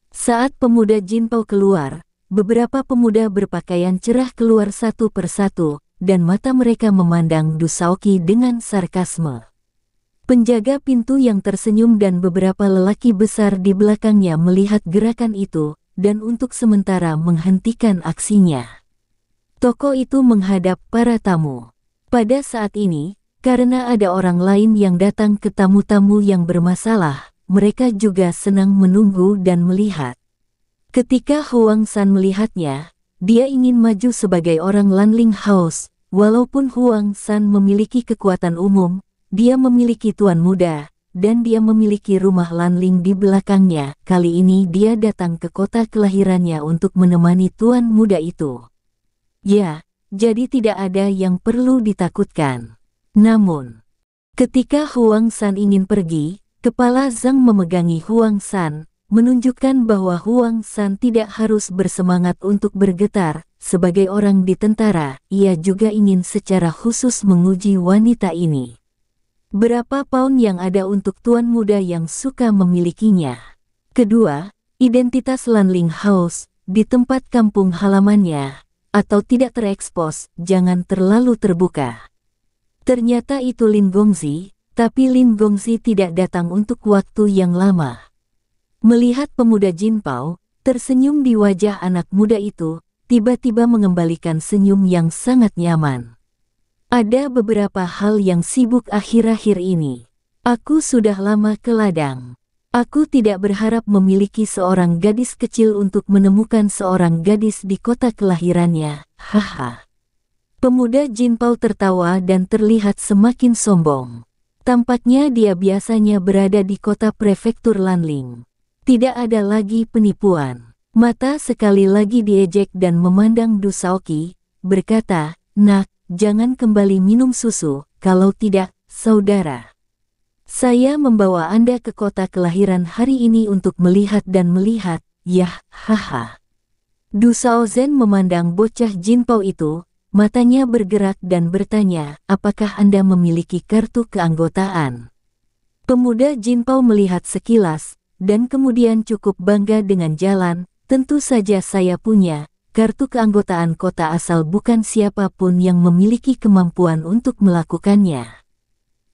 Saat pemuda Jinpo keluar, beberapa pemuda berpakaian cerah keluar satu persatu, dan mata mereka memandang Dusauki dengan sarkasme. Penjaga pintu yang tersenyum dan beberapa lelaki besar di belakangnya melihat gerakan itu, dan untuk sementara menghentikan aksinya. Toko itu menghadap para tamu. Pada saat ini, karena ada orang lain yang datang ke tamu-tamu yang bermasalah, mereka juga senang menunggu dan melihat. Ketika Huang San melihatnya, dia ingin maju sebagai orang Lanling House, walaupun Huang San memiliki kekuatan umum, dia memiliki tuan muda, dan dia memiliki rumah Lanling di belakangnya. Kali ini dia datang ke kota kelahirannya untuk menemani tuan muda itu. Ya, jadi tidak ada yang perlu ditakutkan. Namun, ketika Huang San ingin pergi, kepala Zhang memegangi Huang San, menunjukkan bahwa Huang San tidak harus bersemangat untuk bergetar. Sebagai orang di tentara, ia juga ingin secara khusus menguji wanita ini. Berapa pound yang ada untuk tuan muda yang suka memilikinya? Kedua, identitas Lanling House di tempat kampung halamannya atau tidak terekspos, jangan terlalu terbuka. Ternyata itu Lin Gongzi, tapi Lin Gongzi tidak datang untuk waktu yang lama. Melihat pemuda Jin Jinpao, tersenyum di wajah anak muda itu, tiba-tiba mengembalikan senyum yang sangat nyaman. Ada beberapa hal yang sibuk akhir-akhir ini. Aku sudah lama ke ladang. Aku tidak berharap memiliki seorang gadis kecil untuk menemukan seorang gadis di kota kelahirannya, haha. Pemuda Jin Jinpao tertawa dan terlihat semakin sombong. Tampaknya dia biasanya berada di kota prefektur Lanling. Tidak ada lagi penipuan. Mata sekali lagi diejek dan memandang Dusaoki, berkata, Nak, jangan kembali minum susu, kalau tidak, saudara. Saya membawa Anda ke kota kelahiran hari ini untuk melihat dan melihat, yah, haha. Dusao memandang bocah Jinpao itu, matanya bergerak dan bertanya, apakah Anda memiliki kartu keanggotaan? Pemuda Jinpao melihat sekilas, dan kemudian cukup bangga dengan jalan, tentu saja saya punya kartu keanggotaan kota asal bukan siapapun yang memiliki kemampuan untuk melakukannya.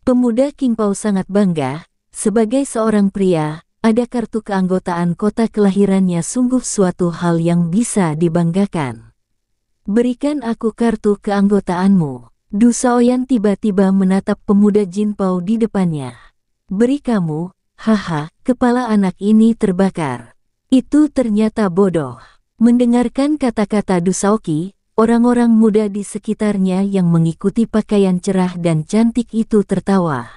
Pemuda King Kingpau sangat bangga, sebagai seorang pria, ada kartu keanggotaan kota kelahirannya sungguh suatu hal yang bisa dibanggakan. Berikan aku kartu keanggotaanmu. Dusaoyan tiba-tiba menatap pemuda Jin Jinpau di depannya. Beri kamu, Haha, kepala anak ini terbakar. Itu ternyata bodoh. Mendengarkan kata-kata Dusaoki, orang-orang muda di sekitarnya yang mengikuti pakaian cerah dan cantik itu tertawa.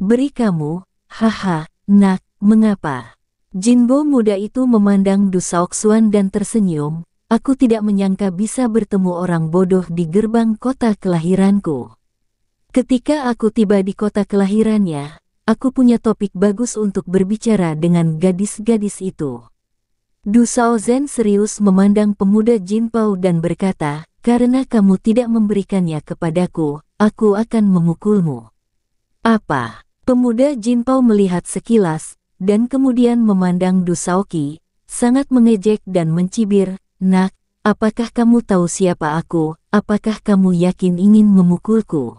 Beri kamu, haha, nak, mengapa? Jinbo muda itu memandang Dusaoksuan dan tersenyum, aku tidak menyangka bisa bertemu orang bodoh di gerbang kota kelahiranku. Ketika aku tiba di kota kelahirannya, aku punya topik bagus untuk berbicara dengan gadis-gadis itu. Du Zen serius memandang pemuda Jin Jinpao dan berkata, karena kamu tidak memberikannya kepadaku, aku akan memukulmu. Apa? Pemuda Jin Jinpao melihat sekilas, dan kemudian memandang Du Saoki, sangat mengejek dan mencibir, Nak, apakah kamu tahu siapa aku, apakah kamu yakin ingin memukulku?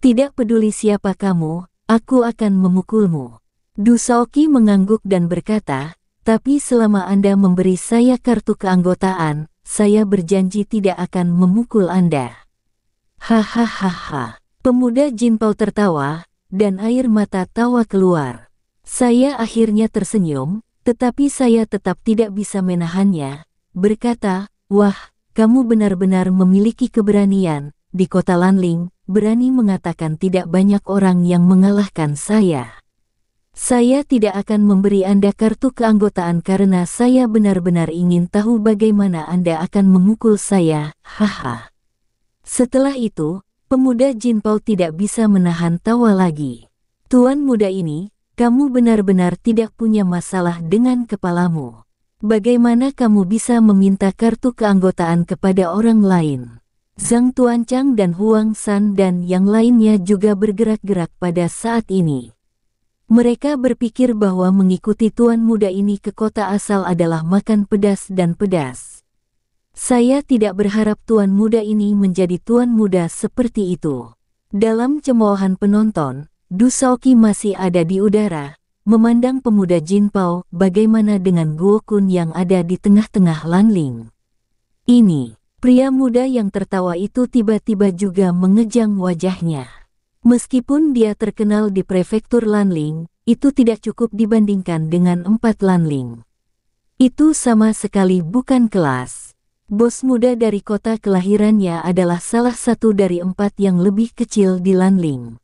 Tidak peduli siapa kamu, aku akan memukulmu. Dusaoki mengangguk dan berkata, tapi selama Anda memberi saya kartu keanggotaan, saya berjanji tidak akan memukul Anda. Hahaha. Pemuda Jinpao tertawa, dan air mata tawa keluar. Saya akhirnya tersenyum, tetapi saya tetap tidak bisa menahannya, berkata, Wah, kamu benar-benar memiliki keberanian, di kota Lanling, berani mengatakan tidak banyak orang yang mengalahkan saya. Saya tidak akan memberi Anda kartu keanggotaan karena saya benar-benar ingin tahu bagaimana Anda akan memukul saya, haha. Setelah itu, pemuda Jinpao tidak bisa menahan tawa lagi. Tuan muda ini, kamu benar-benar tidak punya masalah dengan kepalamu. Bagaimana kamu bisa meminta kartu keanggotaan kepada orang lain? Zhang Tuancang dan Huang San dan yang lainnya juga bergerak-gerak pada saat ini. Mereka berpikir bahwa mengikuti tuan muda ini ke kota asal adalah makan pedas dan pedas. Saya tidak berharap tuan muda ini menjadi tuan muda seperti itu. Dalam cemoohan penonton, Shaoqi masih ada di udara, memandang pemuda Jin Pao. bagaimana dengan Guo Kun yang ada di tengah-tengah Lanling. Ini Pria muda yang tertawa itu tiba-tiba juga mengejang wajahnya. Meskipun dia terkenal di prefektur Lanling, itu tidak cukup dibandingkan dengan empat Lanling. Itu sama sekali bukan kelas. Bos muda dari kota kelahirannya adalah salah satu dari empat yang lebih kecil di Lanling.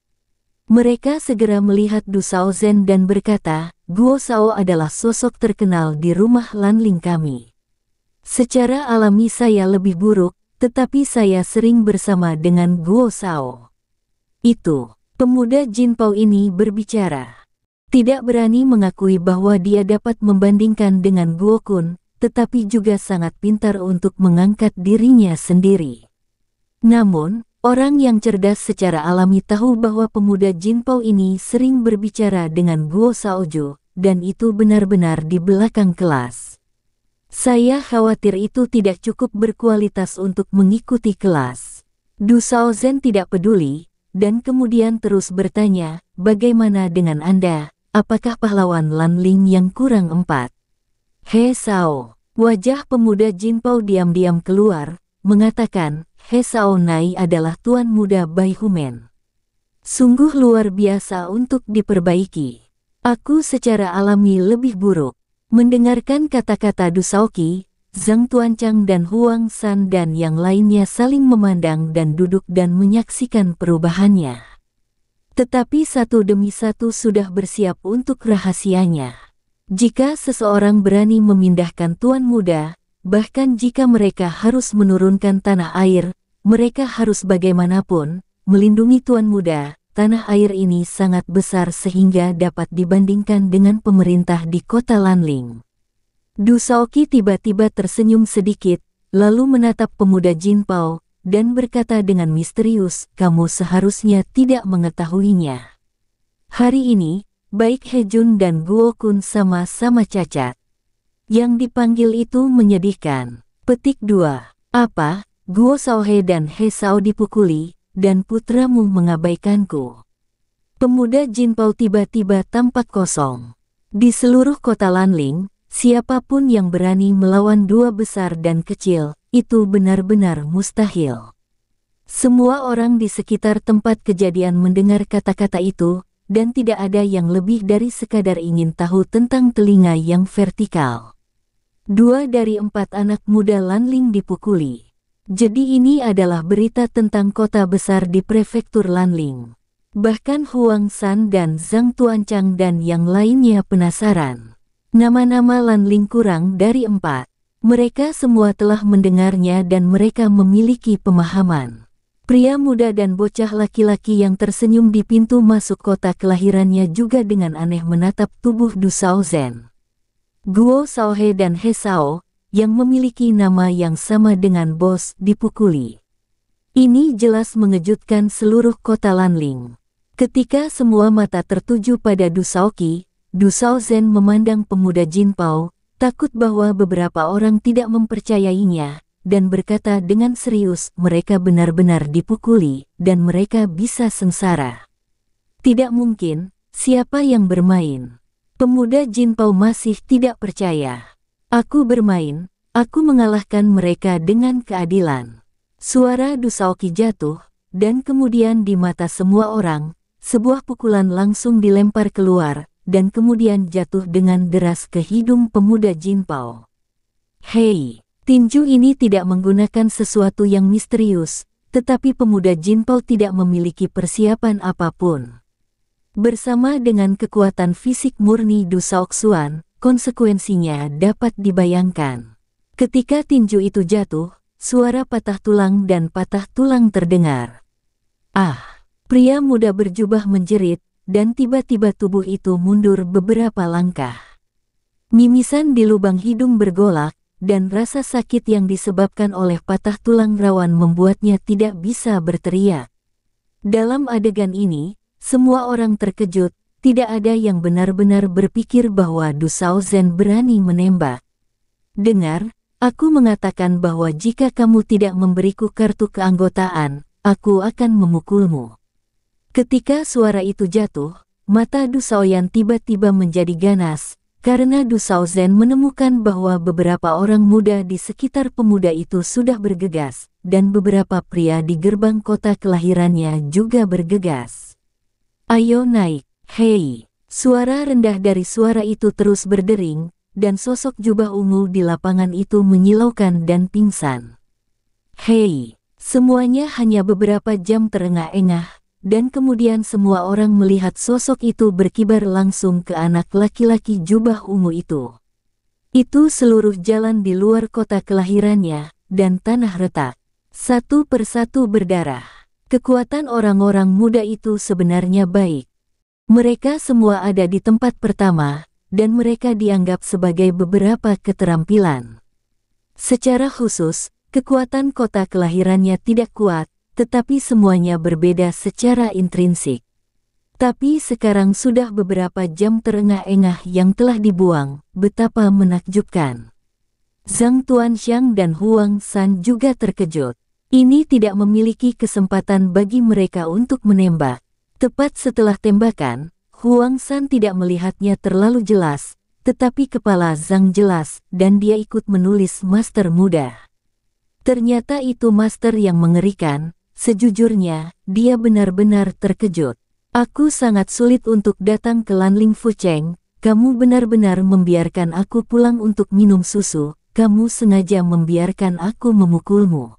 Mereka segera melihat Du Zen dan berkata, Guo Sao adalah sosok terkenal di rumah Lanling kami. Secara alami saya lebih buruk, tetapi saya sering bersama dengan Guo Sao. Itu, pemuda Jin Pao ini berbicara. Tidak berani mengakui bahwa dia dapat membandingkan dengan Guo Kun, tetapi juga sangat pintar untuk mengangkat dirinya sendiri. Namun, orang yang cerdas secara alami tahu bahwa pemuda Jin Pao ini sering berbicara dengan Guo Saojo, dan itu benar-benar di belakang kelas. Saya khawatir itu tidak cukup berkualitas untuk mengikuti kelas. Du Zen tidak peduli, dan kemudian terus bertanya, bagaimana dengan Anda? Apakah pahlawan Lan Ling yang kurang empat? He Sao, wajah pemuda Jin Jinpao diam-diam keluar, mengatakan, He Sao Nai adalah tuan muda Bai Humen. Sungguh luar biasa untuk diperbaiki. Aku secara alami lebih buruk. Mendengarkan kata-kata Dusaoki, Zhang Tuancang dan Huang San dan yang lainnya saling memandang dan duduk dan menyaksikan perubahannya. Tetapi satu demi satu sudah bersiap untuk rahasianya. Jika seseorang berani memindahkan tuan muda, bahkan jika mereka harus menurunkan tanah air, mereka harus bagaimanapun melindungi tuan muda, tanah air ini sangat besar sehingga dapat dibandingkan dengan pemerintah di kota Lanling. Dusaoki tiba-tiba tersenyum sedikit, lalu menatap pemuda Jin Jinpao, dan berkata dengan misterius, kamu seharusnya tidak mengetahuinya. Hari ini, baik Hejun dan Guo Kun sama-sama cacat. Yang dipanggil itu menyedihkan. Petik 2. Apa, Guo Sauhe dan He Sao dipukuli, dan putramu mengabaikanku. Pemuda Jin Pao tiba-tiba tampak kosong. Di seluruh kota Lanling, siapapun yang berani melawan dua besar dan kecil, itu benar-benar mustahil. Semua orang di sekitar tempat kejadian mendengar kata-kata itu, dan tidak ada yang lebih dari sekadar ingin tahu tentang telinga yang vertikal. Dua dari empat anak muda Lanling dipukuli. Jadi ini adalah berita tentang kota besar di prefektur Lanling. Bahkan Huang San dan Zhang Tuancang dan yang lainnya penasaran. Nama-nama Lanling kurang dari empat. Mereka semua telah mendengarnya dan mereka memiliki pemahaman. Pria muda dan bocah laki-laki yang tersenyum di pintu masuk kota kelahirannya juga dengan aneh menatap tubuh Du Sao Zhen. Guo Sao He dan He Sao, yang memiliki nama yang sama dengan bos dipukuli. Ini jelas mengejutkan seluruh kota Lanling. Ketika semua mata tertuju pada Du Du Dusao Zen memandang pemuda Jin Jinpao, takut bahwa beberapa orang tidak mempercayainya, dan berkata dengan serius mereka benar-benar dipukuli, dan mereka bisa sengsara. Tidak mungkin, siapa yang bermain? Pemuda Jin Jinpao masih tidak percaya. Aku bermain, aku mengalahkan mereka dengan keadilan. Suara Dusaoki jatuh, dan kemudian di mata semua orang, sebuah pukulan langsung dilempar keluar, dan kemudian jatuh dengan deras ke hidung pemuda Jinpao. Hei, tinju ini tidak menggunakan sesuatu yang misterius, tetapi pemuda Jinpao tidak memiliki persiapan apapun. Bersama dengan kekuatan fisik murni Dusaok konsekuensinya dapat dibayangkan. Ketika tinju itu jatuh, suara patah tulang dan patah tulang terdengar. Ah, pria muda berjubah menjerit, dan tiba-tiba tubuh itu mundur beberapa langkah. Mimisan di lubang hidung bergolak, dan rasa sakit yang disebabkan oleh patah tulang rawan membuatnya tidak bisa berteriak. Dalam adegan ini, semua orang terkejut, tidak ada yang benar-benar berpikir bahwa Sao Zen berani menembak. Dengar, aku mengatakan bahwa jika kamu tidak memberiku kartu keanggotaan, aku akan memukulmu. Ketika suara itu jatuh, mata yang tiba-tiba menjadi ganas, karena Sao Zen menemukan bahwa beberapa orang muda di sekitar pemuda itu sudah bergegas, dan beberapa pria di gerbang kota kelahirannya juga bergegas. Ayo naik! Hei, suara rendah dari suara itu terus berdering, dan sosok jubah ungu di lapangan itu menyilaukan dan pingsan. Hei, semuanya hanya beberapa jam terengah-engah, dan kemudian semua orang melihat sosok itu berkibar langsung ke anak laki-laki jubah ungu itu. Itu seluruh jalan di luar kota kelahirannya, dan tanah retak. Satu persatu berdarah. Kekuatan orang-orang muda itu sebenarnya baik, mereka semua ada di tempat pertama, dan mereka dianggap sebagai beberapa keterampilan. Secara khusus, kekuatan kota kelahirannya tidak kuat, tetapi semuanya berbeda secara intrinsik. Tapi sekarang sudah beberapa jam terengah-engah yang telah dibuang, betapa menakjubkan. Zhang Tuanxiang dan Huang San juga terkejut. Ini tidak memiliki kesempatan bagi mereka untuk menembak Tepat setelah tembakan, Huang San tidak melihatnya terlalu jelas, tetapi kepala Zhang jelas dan dia ikut menulis master muda. Ternyata itu master yang mengerikan, sejujurnya, dia benar-benar terkejut. Aku sangat sulit untuk datang ke Lanling Fucheng, kamu benar-benar membiarkan aku pulang untuk minum susu, kamu sengaja membiarkan aku memukulmu.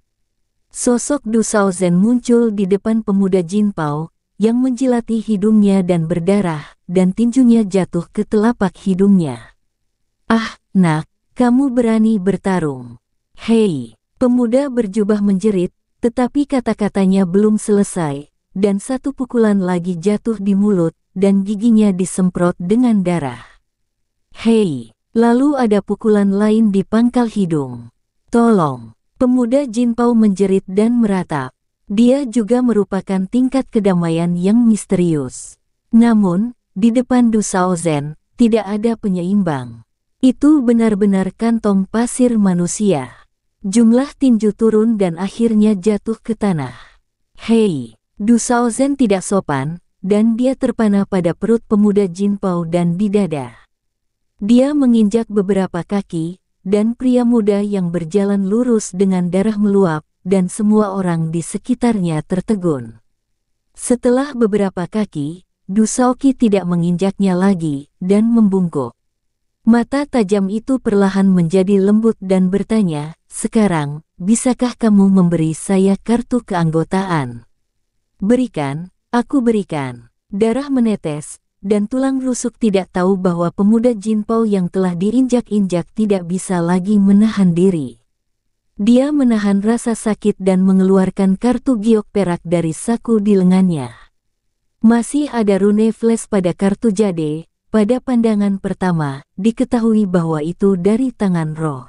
Sosok Du Zen muncul di depan pemuda Jin Pao, yang menjilati hidungnya dan berdarah, dan tinjunya jatuh ke telapak hidungnya. Ah, nak, kamu berani bertarung. Hei, pemuda berjubah menjerit, tetapi kata-katanya belum selesai, dan satu pukulan lagi jatuh di mulut, dan giginya disemprot dengan darah. Hei, lalu ada pukulan lain di pangkal hidung. Tolong, pemuda Jinpao menjerit dan meratap. Dia juga merupakan tingkat kedamaian yang misterius. Namun, di depan Dusao Zen, tidak ada penyeimbang. Itu benar-benar kantong pasir manusia. Jumlah tinju turun dan akhirnya jatuh ke tanah. Hei, Dusao Zen tidak sopan, dan dia terpana pada perut pemuda Jin Jinpao dan di dada. Dia menginjak beberapa kaki, dan pria muda yang berjalan lurus dengan darah meluap, dan semua orang di sekitarnya tertegun. Setelah beberapa kaki, Dusauki tidak menginjaknya lagi dan membungkuk. Mata tajam itu perlahan menjadi lembut dan bertanya, sekarang, bisakah kamu memberi saya kartu keanggotaan? Berikan, aku berikan. Darah menetes, dan tulang rusuk tidak tahu bahwa pemuda jinpo yang telah diinjak-injak tidak bisa lagi menahan diri. Dia menahan rasa sakit dan mengeluarkan kartu giok perak dari saku di lengannya. Masih ada rune flash pada kartu jade, pada pandangan pertama, diketahui bahwa itu dari tangan roh.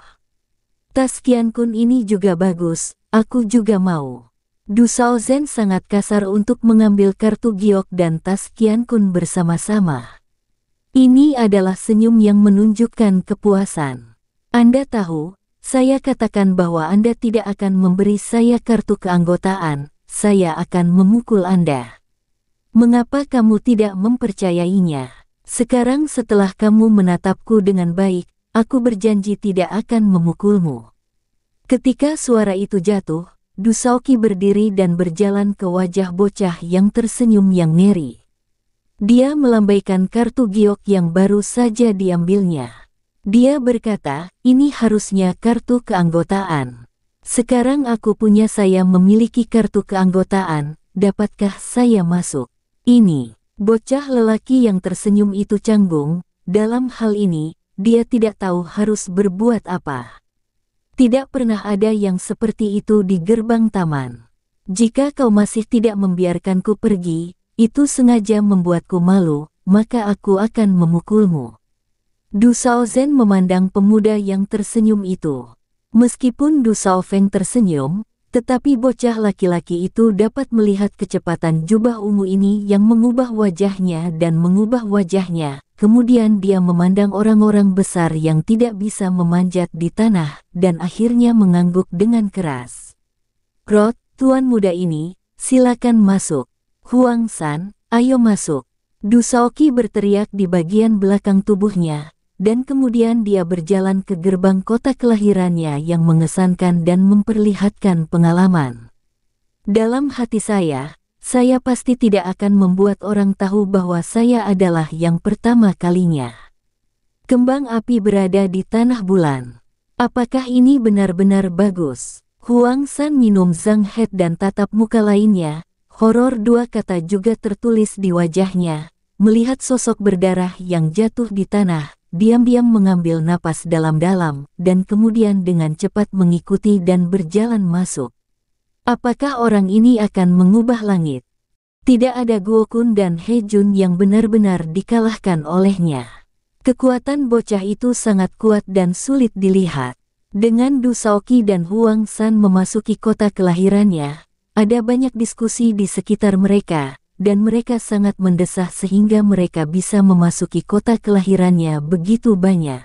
Tas Kian Kun ini juga bagus, aku juga mau. Du Zen sangat kasar untuk mengambil kartu giok dan tas Kian Kun bersama-sama. Ini adalah senyum yang menunjukkan kepuasan. Anda tahu, saya katakan bahwa Anda tidak akan memberi saya kartu keanggotaan, saya akan memukul Anda. Mengapa kamu tidak mempercayainya? Sekarang setelah kamu menatapku dengan baik, aku berjanji tidak akan memukulmu. Ketika suara itu jatuh, Dusauki berdiri dan berjalan ke wajah bocah yang tersenyum yang ngeri. Dia melambaikan kartu giok yang baru saja diambilnya. Dia berkata, ini harusnya kartu keanggotaan. Sekarang aku punya saya memiliki kartu keanggotaan, dapatkah saya masuk? Ini, bocah lelaki yang tersenyum itu canggung, dalam hal ini, dia tidak tahu harus berbuat apa. Tidak pernah ada yang seperti itu di gerbang taman. Jika kau masih tidak membiarkanku pergi, itu sengaja membuatku malu, maka aku akan memukulmu. Du Zen memandang pemuda yang tersenyum itu. Meskipun Du Feng tersenyum, tetapi bocah laki-laki itu dapat melihat kecepatan jubah ungu ini yang mengubah wajahnya dan mengubah wajahnya. Kemudian dia memandang orang-orang besar yang tidak bisa memanjat di tanah dan akhirnya mengangguk dengan keras. Rod, tuan muda ini, silakan masuk. Huang San, ayo masuk. Dusaoki berteriak di bagian belakang tubuhnya, dan kemudian dia berjalan ke gerbang kota kelahirannya yang mengesankan dan memperlihatkan pengalaman. Dalam hati saya, saya pasti tidak akan membuat orang tahu bahwa saya adalah yang pertama kalinya. Kembang api berada di tanah bulan. Apakah ini benar-benar bagus? Huang San minum Zhang Het dan tatap muka lainnya, horor dua kata juga tertulis di wajahnya, melihat sosok berdarah yang jatuh di tanah, diam-diam mengambil napas dalam-dalam, dan kemudian dengan cepat mengikuti dan berjalan masuk. Apakah orang ini akan mengubah langit? Tidak ada Guokun dan Hejun yang benar-benar dikalahkan olehnya. Kekuatan bocah itu sangat kuat dan sulit dilihat. Dengan Du Saoki dan Huang San memasuki kota kelahirannya, ada banyak diskusi di sekitar mereka, dan mereka sangat mendesah sehingga mereka bisa memasuki kota kelahirannya begitu banyak.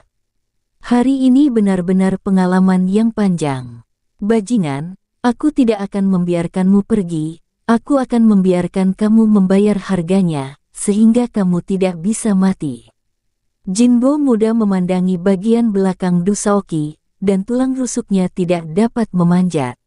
Hari ini benar-benar pengalaman yang panjang. Bajingan, aku tidak akan membiarkanmu pergi, aku akan membiarkan kamu membayar harganya, sehingga kamu tidak bisa mati. Jinbo muda memandangi bagian belakang Dusaoki, dan tulang rusuknya tidak dapat memanjat.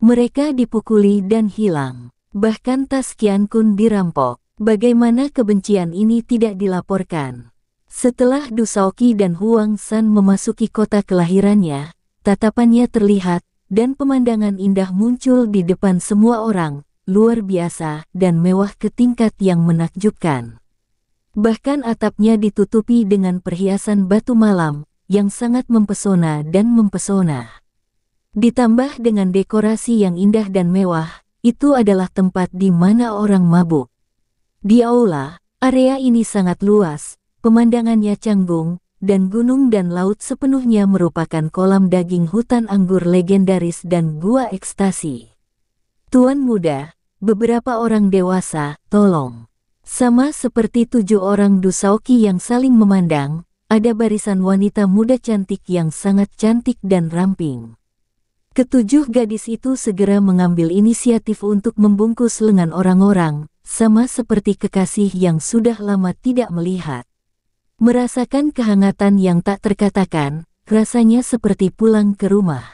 Mereka dipukuli dan hilang. Bahkan tas Kian Kun dirampok. Bagaimana kebencian ini tidak dilaporkan? Setelah Dusauki dan Huang San memasuki kota kelahirannya, tatapannya terlihat, dan pemandangan indah muncul di depan semua orang, luar biasa dan mewah ke tingkat yang menakjubkan. Bahkan atapnya ditutupi dengan perhiasan batu malam, yang sangat mempesona dan mempesona. Ditambah dengan dekorasi yang indah dan mewah, itu adalah tempat di mana orang mabuk. Di aula, area ini sangat luas, pemandangannya canggung, dan gunung dan laut sepenuhnya merupakan kolam daging hutan anggur legendaris dan gua ekstasi. Tuan muda, beberapa orang dewasa, tolong. Sama seperti tujuh orang dusauki yang saling memandang, ada barisan wanita muda cantik yang sangat cantik dan ramping. Ketujuh gadis itu segera mengambil inisiatif untuk membungkus lengan orang-orang, sama seperti kekasih yang sudah lama tidak melihat. Merasakan kehangatan yang tak terkatakan, rasanya seperti pulang ke rumah.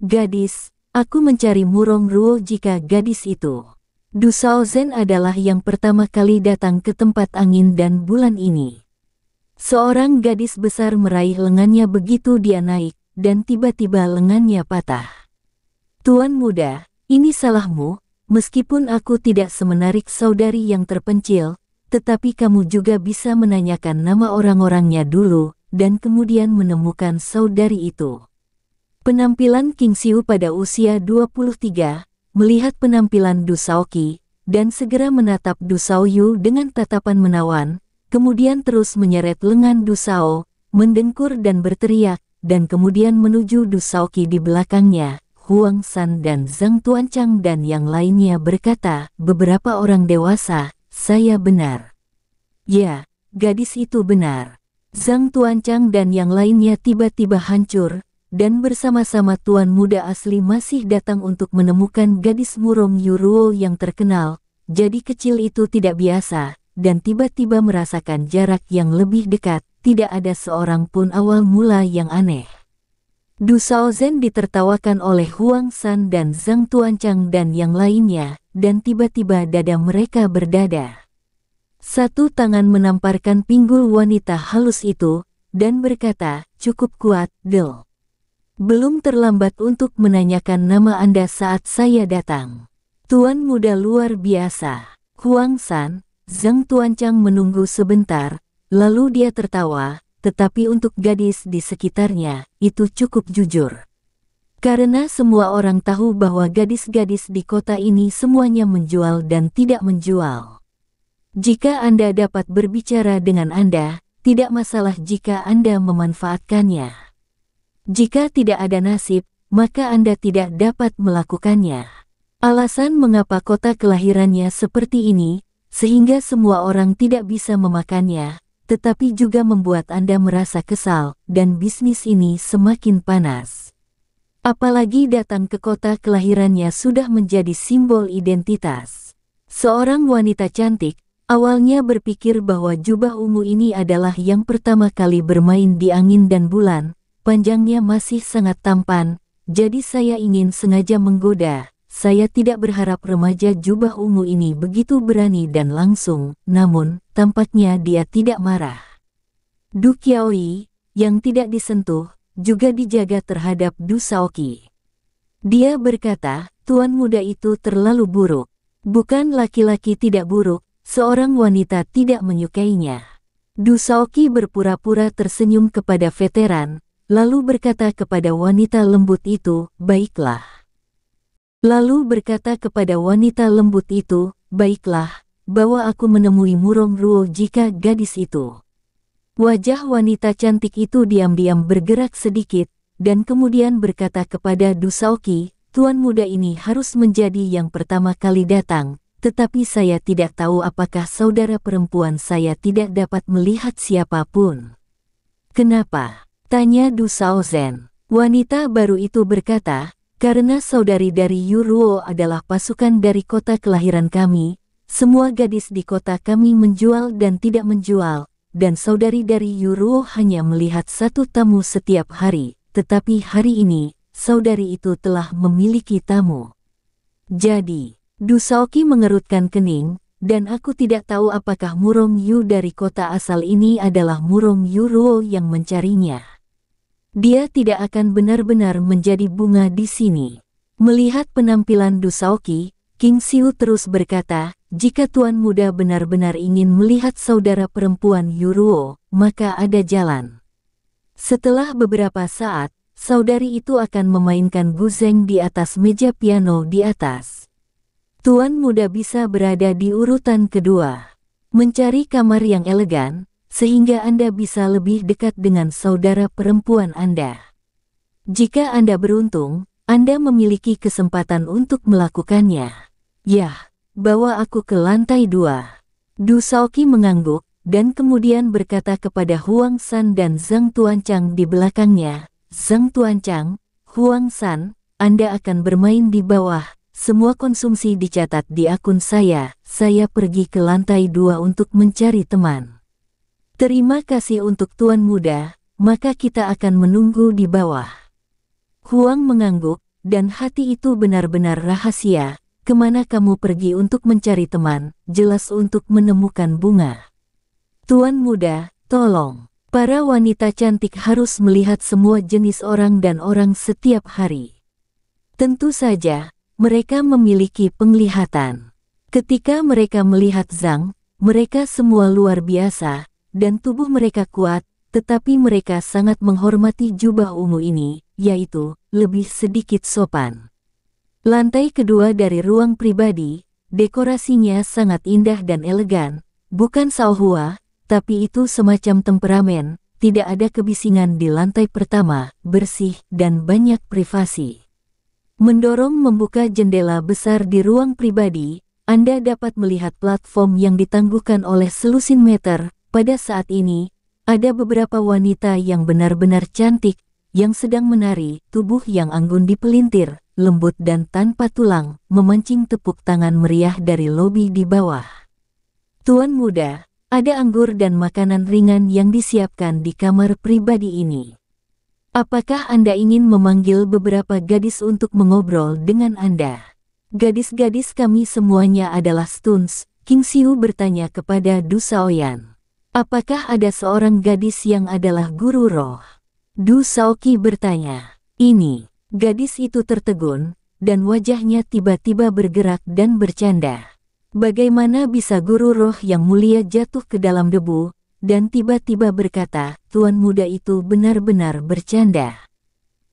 Gadis, aku mencari Murong Ruo jika gadis itu. Sao Zen adalah yang pertama kali datang ke tempat angin dan bulan ini. Seorang gadis besar meraih lengannya begitu dia naik, dan tiba-tiba lengannya patah. Tuan muda, ini salahmu, meskipun aku tidak semenarik saudari yang terpencil, tetapi kamu juga bisa menanyakan nama orang-orangnya dulu, dan kemudian menemukan saudari itu. Penampilan King Siu pada usia 23, melihat penampilan Du Saoki, dan segera menatap Sao Yu dengan tatapan menawan, kemudian terus menyeret lengan Du Sao, mendengkur dan berteriak, dan kemudian menuju dusauki di belakangnya. Huang San dan Zhang Tuancang dan yang lainnya berkata, beberapa orang dewasa, saya benar. Ya, gadis itu benar. Zhang Tuancang dan yang lainnya tiba-tiba hancur, dan bersama-sama tuan muda asli masih datang untuk menemukan gadis murung Yuruo yang terkenal, jadi kecil itu tidak biasa, dan tiba-tiba merasakan jarak yang lebih dekat, tidak ada seorang pun awal mula yang aneh. Du Shaozhen ditertawakan oleh Huang San dan Zhang Tuancang dan yang lainnya, dan tiba-tiba dada mereka berdada. Satu tangan menamparkan pinggul wanita halus itu, dan berkata, cukup kuat, Del. Belum terlambat untuk menanyakan nama Anda saat saya datang. Tuan muda luar biasa. Huang San, Zhang Tuancang menunggu sebentar, Lalu dia tertawa, tetapi untuk gadis di sekitarnya, itu cukup jujur. Karena semua orang tahu bahwa gadis-gadis di kota ini semuanya menjual dan tidak menjual. Jika Anda dapat berbicara dengan Anda, tidak masalah jika Anda memanfaatkannya. Jika tidak ada nasib, maka Anda tidak dapat melakukannya. Alasan mengapa kota kelahirannya seperti ini, sehingga semua orang tidak bisa memakannya, tetapi juga membuat Anda merasa kesal, dan bisnis ini semakin panas. Apalagi datang ke kota kelahirannya sudah menjadi simbol identitas. Seorang wanita cantik, awalnya berpikir bahwa jubah ungu ini adalah yang pertama kali bermain di angin dan bulan, panjangnya masih sangat tampan, jadi saya ingin sengaja menggoda, saya tidak berharap remaja jubah ungu ini begitu berani dan langsung, namun, tampaknya dia tidak marah. Du Qiaoyi, yang tidak disentuh, juga dijaga terhadap Du Saoki. Dia berkata, tuan muda itu terlalu buruk. Bukan laki-laki tidak buruk, seorang wanita tidak menyukainya. Du Saoki berpura-pura tersenyum kepada veteran, lalu berkata kepada wanita lembut itu, baiklah. Lalu berkata kepada wanita lembut itu, Baiklah, bawa aku menemui Murong Ruo jika gadis itu. Wajah wanita cantik itu diam-diam bergerak sedikit, dan kemudian berkata kepada Dusaoki, Tuan muda ini harus menjadi yang pertama kali datang, tetapi saya tidak tahu apakah saudara perempuan saya tidak dapat melihat siapapun. Kenapa? Tanya Dusaozen. Wanita baru itu berkata, karena saudari dari Yuruo adalah pasukan dari kota kelahiran kami, semua gadis di kota kami menjual dan tidak menjual, dan saudari dari Yuruo hanya melihat satu tamu setiap hari, tetapi hari ini, saudari itu telah memiliki tamu. Jadi, Dusaoki mengerutkan kening, dan aku tidak tahu apakah Murong Yu dari kota asal ini adalah Murong Yuruo yang mencarinya. Dia tidak akan benar-benar menjadi bunga di sini. Melihat penampilan Dusaoki, King Siu terus berkata, jika Tuan Muda benar-benar ingin melihat saudara perempuan Yuruo, maka ada jalan. Setelah beberapa saat, saudari itu akan memainkan guzeng di atas meja piano di atas. Tuan Muda bisa berada di urutan kedua. Mencari kamar yang elegan, sehingga Anda bisa lebih dekat dengan saudara perempuan Anda. Jika Anda beruntung, Anda memiliki kesempatan untuk melakukannya. Yah, bawa aku ke lantai dua. Du Saoki mengangguk dan kemudian berkata kepada Huang San dan Zhang Tuancang di belakangnya, Zhang Tuancang, Huang San, Anda akan bermain di bawah. Semua konsumsi dicatat di akun saya. Saya pergi ke lantai dua untuk mencari teman. Terima kasih untuk Tuan Muda, maka kita akan menunggu di bawah. Huang mengangguk, dan hati itu benar-benar rahasia, kemana kamu pergi untuk mencari teman, jelas untuk menemukan bunga. Tuan muda, tolong. Para wanita cantik harus melihat semua jenis orang dan orang setiap hari. Tentu saja, mereka memiliki penglihatan. Ketika mereka melihat Zhang, mereka semua luar biasa, dan tubuh mereka kuat, tetapi mereka sangat menghormati jubah ungu ini, yaitu lebih sedikit sopan. Lantai kedua dari ruang pribadi, dekorasinya sangat indah dan elegan, bukan sawhua, tapi itu semacam temperamen, tidak ada kebisingan di lantai pertama, bersih dan banyak privasi. Mendorong membuka jendela besar di ruang pribadi, Anda dapat melihat platform yang ditangguhkan oleh selusin meter, pada saat ini, ada beberapa wanita yang benar-benar cantik, yang sedang menari, tubuh yang anggun dipelintir, lembut dan tanpa tulang, memancing tepuk tangan meriah dari lobi di bawah. Tuan muda, ada anggur dan makanan ringan yang disiapkan di kamar pribadi ini. Apakah Anda ingin memanggil beberapa gadis untuk mengobrol dengan Anda? Gadis-gadis kami semuanya adalah Stuns, King Siu bertanya kepada Dusaoyan. Apakah ada seorang gadis yang adalah guru roh? Du Saoki bertanya. Ini, gadis itu tertegun, dan wajahnya tiba-tiba bergerak dan bercanda. Bagaimana bisa guru roh yang mulia jatuh ke dalam debu, dan tiba-tiba berkata, Tuan muda itu benar-benar bercanda.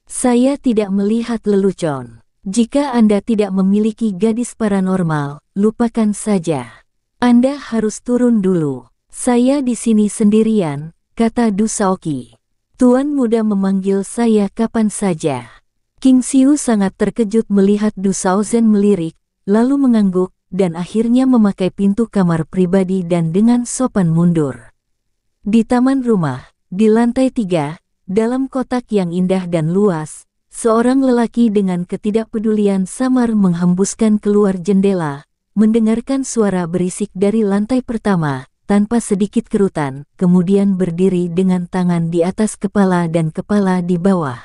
Saya tidak melihat lelucon. Jika Anda tidak memiliki gadis paranormal, lupakan saja. Anda harus turun dulu. Saya di sini sendirian, kata Dusaoki. Tuan muda memanggil saya kapan saja. King Siu sangat terkejut melihat Dusauzen melirik, lalu mengangguk, dan akhirnya memakai pintu kamar pribadi dan dengan sopan mundur. Di taman rumah, di lantai tiga, dalam kotak yang indah dan luas, seorang lelaki dengan ketidakpedulian samar menghembuskan keluar jendela, mendengarkan suara berisik dari lantai pertama, tanpa sedikit kerutan, kemudian berdiri dengan tangan di atas kepala dan kepala di bawah.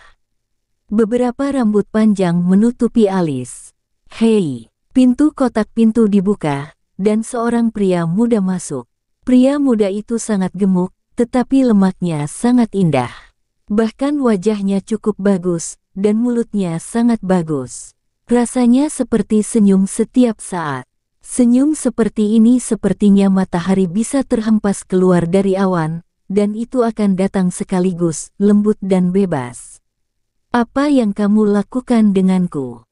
Beberapa rambut panjang menutupi alis. Hei, pintu kotak pintu dibuka, dan seorang pria muda masuk. Pria muda itu sangat gemuk, tetapi lemaknya sangat indah. Bahkan wajahnya cukup bagus, dan mulutnya sangat bagus. Rasanya seperti senyum setiap saat. Senyum seperti ini sepertinya matahari bisa terhempas keluar dari awan, dan itu akan datang sekaligus, lembut dan bebas. Apa yang kamu lakukan denganku?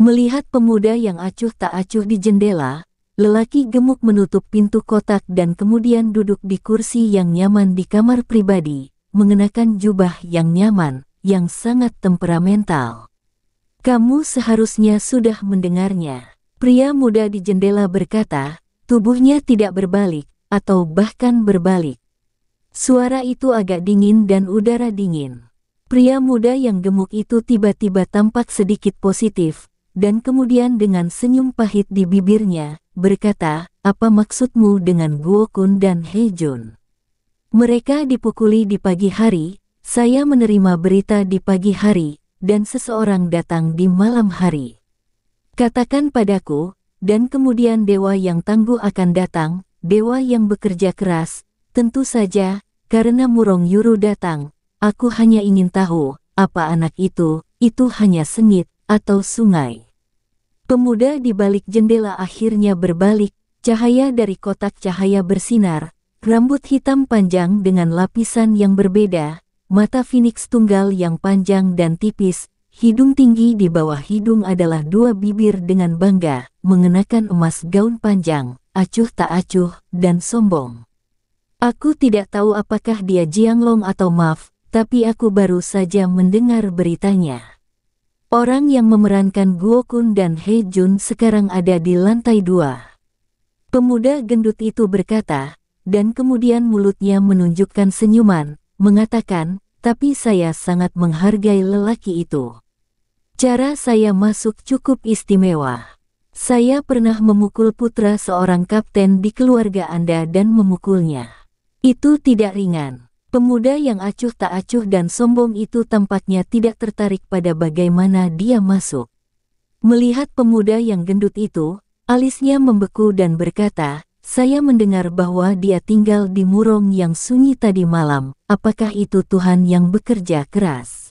Melihat pemuda yang acuh tak acuh di jendela, lelaki gemuk menutup pintu kotak dan kemudian duduk di kursi yang nyaman di kamar pribadi, mengenakan jubah yang nyaman, yang sangat temperamental. Kamu seharusnya sudah mendengarnya. Pria muda di jendela berkata, tubuhnya tidak berbalik, atau bahkan berbalik. Suara itu agak dingin dan udara dingin. Pria muda yang gemuk itu tiba-tiba tampak sedikit positif, dan kemudian dengan senyum pahit di bibirnya, berkata, apa maksudmu dengan Guokun dan Hejun? Mereka dipukuli di pagi hari, saya menerima berita di pagi hari, dan seseorang datang di malam hari. Katakan padaku, dan kemudian dewa yang tangguh akan datang, dewa yang bekerja keras, tentu saja, karena murong yuru datang, aku hanya ingin tahu, apa anak itu, itu hanya sengit, atau sungai. Pemuda di balik jendela akhirnya berbalik, cahaya dari kotak cahaya bersinar, rambut hitam panjang dengan lapisan yang berbeda, mata Phoenix tunggal yang panjang dan tipis, Hidung tinggi di bawah hidung adalah dua bibir dengan bangga, mengenakan emas gaun panjang, acuh tak acuh, dan sombong. Aku tidak tahu apakah dia Jianglong atau Maaf, tapi aku baru saja mendengar beritanya. Orang yang memerankan Guo Kun dan He Jun sekarang ada di lantai dua. Pemuda gendut itu berkata, dan kemudian mulutnya menunjukkan senyuman, mengatakan, tapi saya sangat menghargai lelaki itu. Cara saya masuk cukup istimewa. Saya pernah memukul putra seorang kapten di keluarga Anda dan memukulnya. Itu tidak ringan. Pemuda yang acuh tak acuh dan sombong itu tampaknya tidak tertarik pada bagaimana dia masuk. Melihat pemuda yang gendut itu, alisnya membeku dan berkata, saya mendengar bahwa dia tinggal di murung yang sunyi tadi malam, apakah itu Tuhan yang bekerja keras?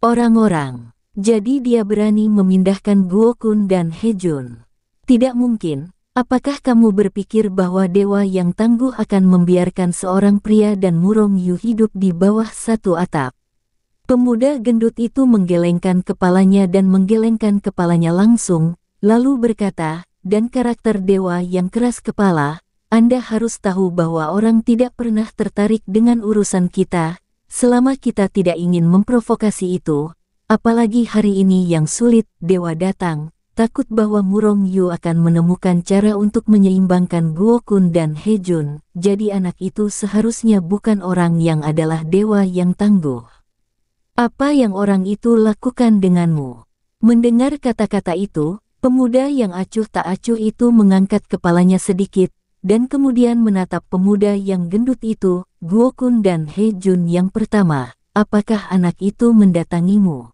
Orang-orang, jadi dia berani memindahkan Guokun dan Hejun. Tidak mungkin, apakah kamu berpikir bahwa dewa yang tangguh akan membiarkan seorang pria dan Murong Yu hidup di bawah satu atap? Pemuda gendut itu menggelengkan kepalanya dan menggelengkan kepalanya langsung, lalu berkata, dan karakter dewa yang keras kepala, Anda harus tahu bahwa orang tidak pernah tertarik dengan urusan kita, selama kita tidak ingin memprovokasi itu, Apalagi hari ini yang sulit, dewa datang, takut bahwa Murong Yu akan menemukan cara untuk menyeimbangkan Guo Kun dan He Jun. jadi anak itu seharusnya bukan orang yang adalah dewa yang tangguh. Apa yang orang itu lakukan denganmu? Mendengar kata-kata itu, pemuda yang acuh tak acuh itu mengangkat kepalanya sedikit, dan kemudian menatap pemuda yang gendut itu, Guo Kun dan He Jun yang pertama, apakah anak itu mendatangimu?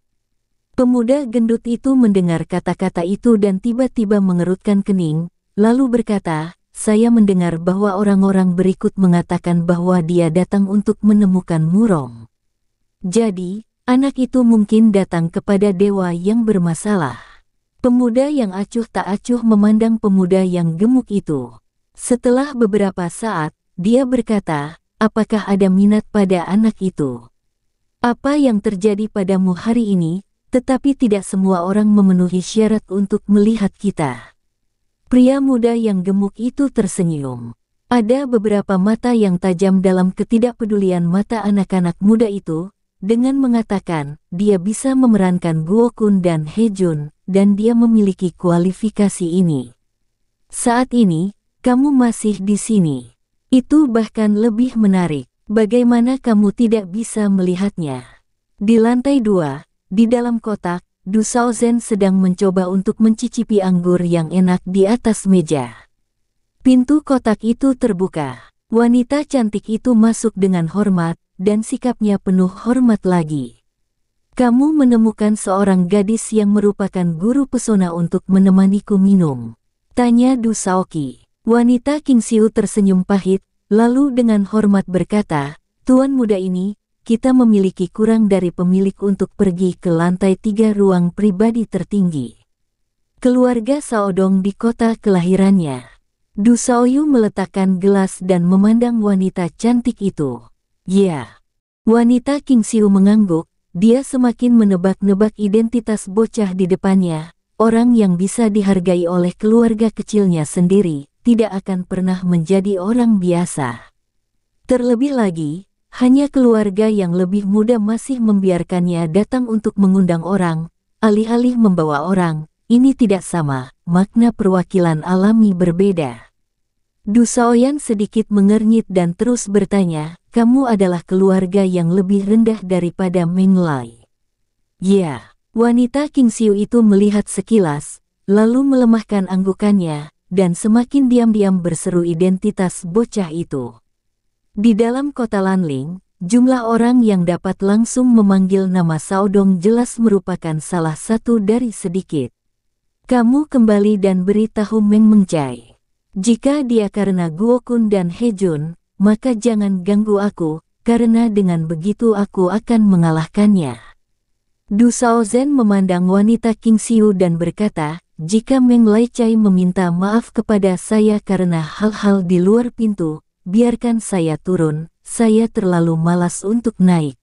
Pemuda gendut itu mendengar kata-kata itu dan tiba-tiba mengerutkan kening, lalu berkata, saya mendengar bahwa orang-orang berikut mengatakan bahwa dia datang untuk menemukan Murong. Jadi, anak itu mungkin datang kepada dewa yang bermasalah. Pemuda yang acuh tak acuh memandang pemuda yang gemuk itu. Setelah beberapa saat, dia berkata, apakah ada minat pada anak itu? Apa yang terjadi padamu hari ini, tetapi tidak semua orang memenuhi syarat untuk melihat kita. Pria muda yang gemuk itu tersenyum. Ada beberapa mata yang tajam dalam ketidakpedulian mata anak-anak muda itu, dengan mengatakan, dia bisa memerankan Guokun dan Hejun, dan dia memiliki kualifikasi ini. Saat ini, kamu masih di sini. Itu bahkan lebih menarik. Bagaimana kamu tidak bisa melihatnya? Di lantai dua, di dalam kotak, Du Shaozhen sedang mencoba untuk mencicipi anggur yang enak di atas meja. Pintu kotak itu terbuka. Wanita cantik itu masuk dengan hormat, dan sikapnya penuh hormat lagi. Kamu menemukan seorang gadis yang merupakan guru pesona untuk menemaniku minum. Tanya Du Saoki. Wanita Siu tersenyum pahit, lalu dengan hormat berkata, Tuan muda ini, kita memiliki kurang dari pemilik untuk pergi ke lantai tiga ruang pribadi tertinggi. Keluarga Saodong di kota kelahirannya. Du Saoyu meletakkan gelas dan memandang wanita cantik itu. Ya. Wanita King Siu mengangguk, dia semakin menebak-nebak identitas bocah di depannya. Orang yang bisa dihargai oleh keluarga kecilnya sendiri tidak akan pernah menjadi orang biasa. Terlebih lagi, hanya keluarga yang lebih muda masih membiarkannya datang untuk mengundang orang, alih-alih membawa orang. Ini tidak sama, makna perwakilan alami berbeda. Dusaoyan sedikit mengernyit dan terus bertanya, kamu adalah keluarga yang lebih rendah daripada Menglai. Ya, wanita King Siu itu melihat sekilas, lalu melemahkan anggukannya, dan semakin diam-diam berseru identitas bocah itu. Di dalam kota Lanling, jumlah orang yang dapat langsung memanggil nama Saodong jelas merupakan salah satu dari sedikit. Kamu kembali dan beritahu Meng Mengcai. Jika dia karena Guokun dan Hejun, maka jangan ganggu aku, karena dengan begitu aku akan mengalahkannya. Du Zen memandang wanita King Siu dan berkata, jika Meng Lai Chai meminta maaf kepada saya karena hal-hal di luar pintu, biarkan saya turun, saya terlalu malas untuk naik.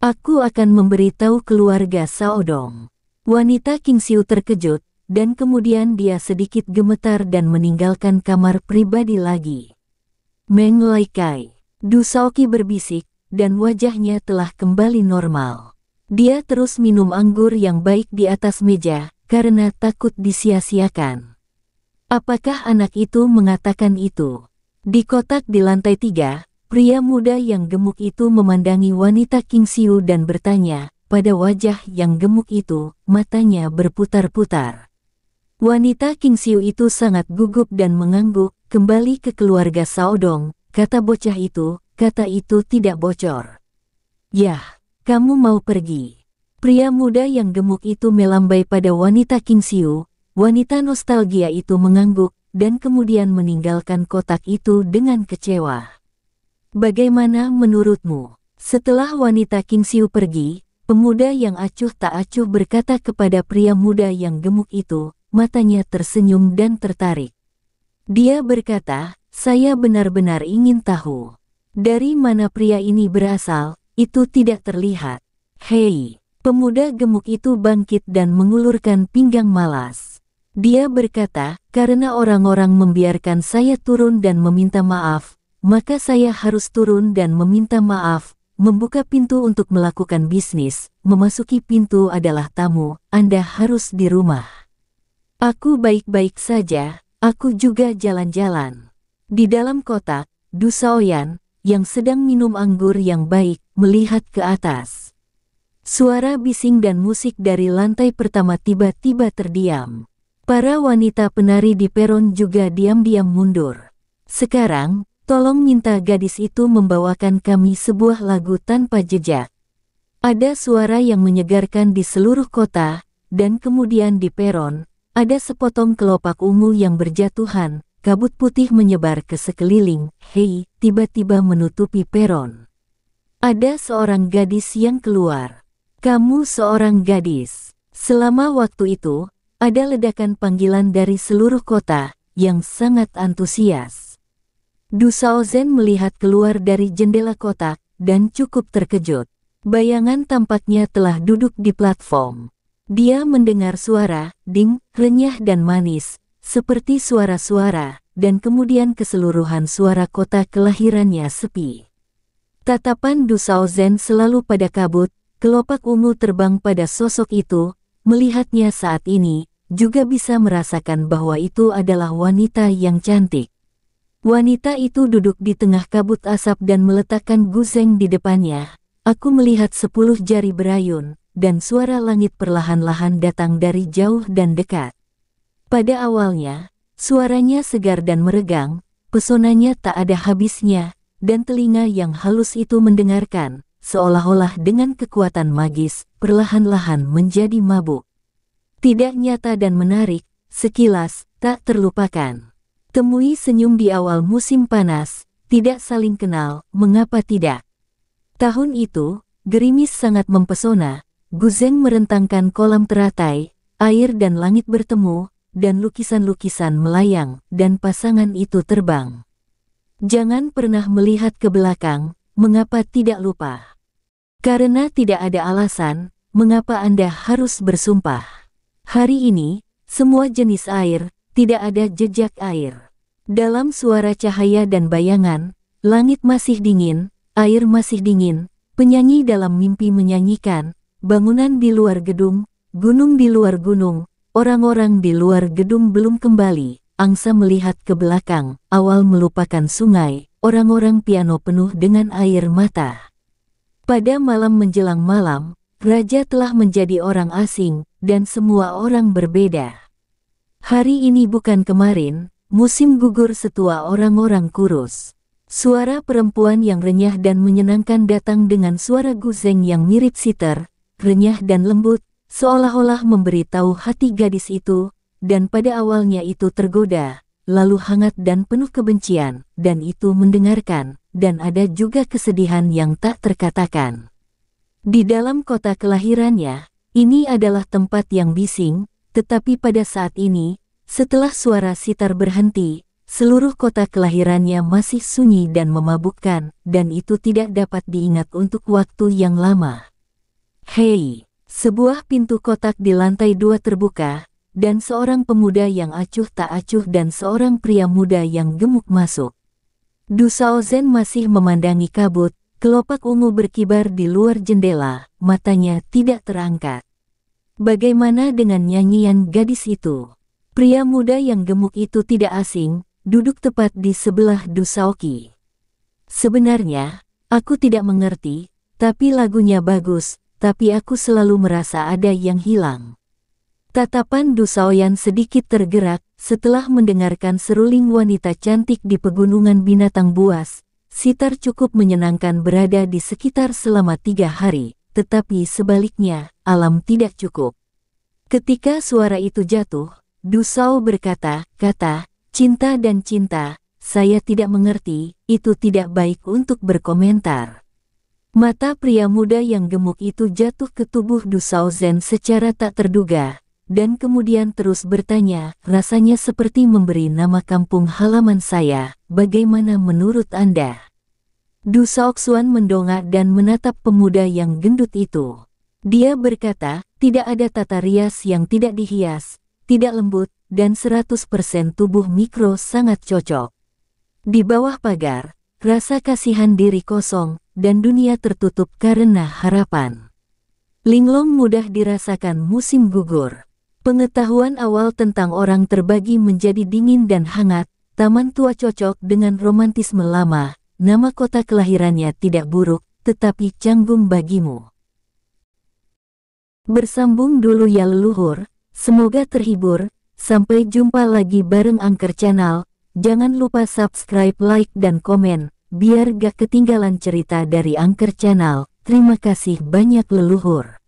Aku akan memberitahu keluarga Saodong. Wanita King Siu terkejut, dan kemudian dia sedikit gemetar dan meninggalkan kamar pribadi lagi. Meng Laikai, Saoki berbisik, dan wajahnya telah kembali normal. Dia terus minum anggur yang baik di atas meja, karena takut disia-siakan. Apakah anak itu mengatakan itu? Di kotak di lantai tiga, pria muda yang gemuk itu memandangi wanita King Siu dan bertanya, pada wajah yang gemuk itu, matanya berputar-putar. Wanita King Siu itu sangat gugup dan mengangguk, kembali ke keluarga Saodong, kata bocah itu, kata itu tidak bocor. Yah, kamu mau pergi. Pria muda yang gemuk itu melambai pada wanita King Siu, wanita nostalgia itu mengangguk, dan kemudian meninggalkan kotak itu dengan kecewa. Bagaimana menurutmu? Setelah wanita King Siu pergi, pemuda yang acuh tak acuh berkata kepada pria muda yang gemuk itu, matanya tersenyum dan tertarik. Dia berkata, saya benar-benar ingin tahu. Dari mana pria ini berasal, itu tidak terlihat. Hei, pemuda gemuk itu bangkit dan mengulurkan pinggang malas. Dia berkata, karena orang-orang membiarkan saya turun dan meminta maaf, maka saya harus turun dan meminta maaf, membuka pintu untuk melakukan bisnis, memasuki pintu adalah tamu, Anda harus di rumah. Aku baik-baik saja, aku juga jalan-jalan. Di dalam kotak, Dusaoyan, yang sedang minum anggur yang baik, melihat ke atas. Suara bising dan musik dari lantai pertama tiba-tiba terdiam. Para wanita penari di peron juga diam-diam mundur. Sekarang, tolong minta gadis itu membawakan kami sebuah lagu tanpa jejak. Ada suara yang menyegarkan di seluruh kota, dan kemudian di peron, ada sepotong kelopak ungu yang berjatuhan, kabut putih menyebar ke sekeliling, hei, tiba-tiba menutupi peron. Ada seorang gadis yang keluar. Kamu seorang gadis. Selama waktu itu, ada ledakan panggilan dari seluruh kota yang sangat antusias. Dusao Zen melihat keluar dari jendela kotak dan cukup terkejut. Bayangan tampaknya telah duduk di platform. Dia mendengar suara, ding, renyah dan manis, seperti suara-suara, dan kemudian keseluruhan suara kota kelahirannya sepi. Tatapan Dusao Zen selalu pada kabut, kelopak ungu terbang pada sosok itu, melihatnya saat ini, juga bisa merasakan bahwa itu adalah wanita yang cantik. Wanita itu duduk di tengah kabut asap dan meletakkan guseng di depannya. Aku melihat sepuluh jari berayun, dan suara langit perlahan-lahan datang dari jauh dan dekat. Pada awalnya, suaranya segar dan meregang, pesonanya tak ada habisnya, dan telinga yang halus itu mendengarkan, seolah-olah dengan kekuatan magis, perlahan-lahan menjadi mabuk. Tidak nyata dan menarik, sekilas, tak terlupakan. Temui senyum di awal musim panas, tidak saling kenal, mengapa tidak? Tahun itu, gerimis sangat mempesona, Guzeng merentangkan kolam teratai, air dan langit bertemu, dan lukisan-lukisan melayang, dan pasangan itu terbang. Jangan pernah melihat ke belakang, mengapa tidak lupa? Karena tidak ada alasan, mengapa Anda harus bersumpah? Hari ini, semua jenis air, tidak ada jejak air. Dalam suara cahaya dan bayangan, langit masih dingin, air masih dingin, penyanyi dalam mimpi menyanyikan, bangunan di luar gedung, gunung di luar gunung, orang-orang di luar gedung belum kembali. Angsa melihat ke belakang, awal melupakan sungai, orang-orang piano penuh dengan air mata. Pada malam menjelang malam, raja telah menjadi orang asing, dan semua orang berbeda. Hari ini bukan kemarin, musim gugur setua orang-orang kurus. Suara perempuan yang renyah dan menyenangkan datang dengan suara guzeng yang mirip siter, renyah dan lembut, seolah-olah memberitahu hati gadis itu, dan pada awalnya itu tergoda, lalu hangat dan penuh kebencian, dan itu mendengarkan, dan ada juga kesedihan yang tak terkatakan. Di dalam kota kelahirannya, ini adalah tempat yang bising, tetapi pada saat ini, setelah suara sitar berhenti, seluruh kota kelahirannya masih sunyi dan memabukkan, dan itu tidak dapat diingat untuk waktu yang lama. Hei, sebuah pintu kotak di lantai dua terbuka, dan seorang pemuda yang acuh tak acuh dan seorang pria muda yang gemuk masuk. Du Zen masih memandangi kabut, Kelopak ungu berkibar di luar jendela, matanya tidak terangkat. Bagaimana dengan nyanyian gadis itu? Pria muda yang gemuk itu tidak asing, duduk tepat di sebelah Dusaoki. Sebenarnya, aku tidak mengerti, tapi lagunya bagus, tapi aku selalu merasa ada yang hilang. Tatapan Dusaoyan sedikit tergerak setelah mendengarkan seruling wanita cantik di pegunungan binatang buas, Sitar cukup menyenangkan berada di sekitar selama tiga hari, tetapi sebaliknya, alam tidak cukup. Ketika suara itu jatuh, Dusau berkata, kata, cinta dan cinta, saya tidak mengerti, itu tidak baik untuk berkomentar. Mata pria muda yang gemuk itu jatuh ke tubuh Dusau Zen secara tak terduga, dan kemudian terus bertanya, rasanya seperti memberi nama kampung halaman saya, bagaimana menurut Anda? Du Saoksuan mendongak dan menatap pemuda yang gendut itu. Dia berkata, tidak ada tata rias yang tidak dihias, tidak lembut, dan 100% tubuh mikro sangat cocok. Di bawah pagar, rasa kasihan diri kosong, dan dunia tertutup karena harapan. Linglong mudah dirasakan musim gugur. Pengetahuan awal tentang orang terbagi menjadi dingin dan hangat, taman tua cocok dengan romantisme lama, nama kota kelahirannya tidak buruk, tetapi canggung bagimu. Bersambung dulu ya leluhur, semoga terhibur, sampai jumpa lagi bareng Angker Channel, jangan lupa subscribe, like, dan komen, biar gak ketinggalan cerita dari Angker Channel. Terima kasih banyak leluhur.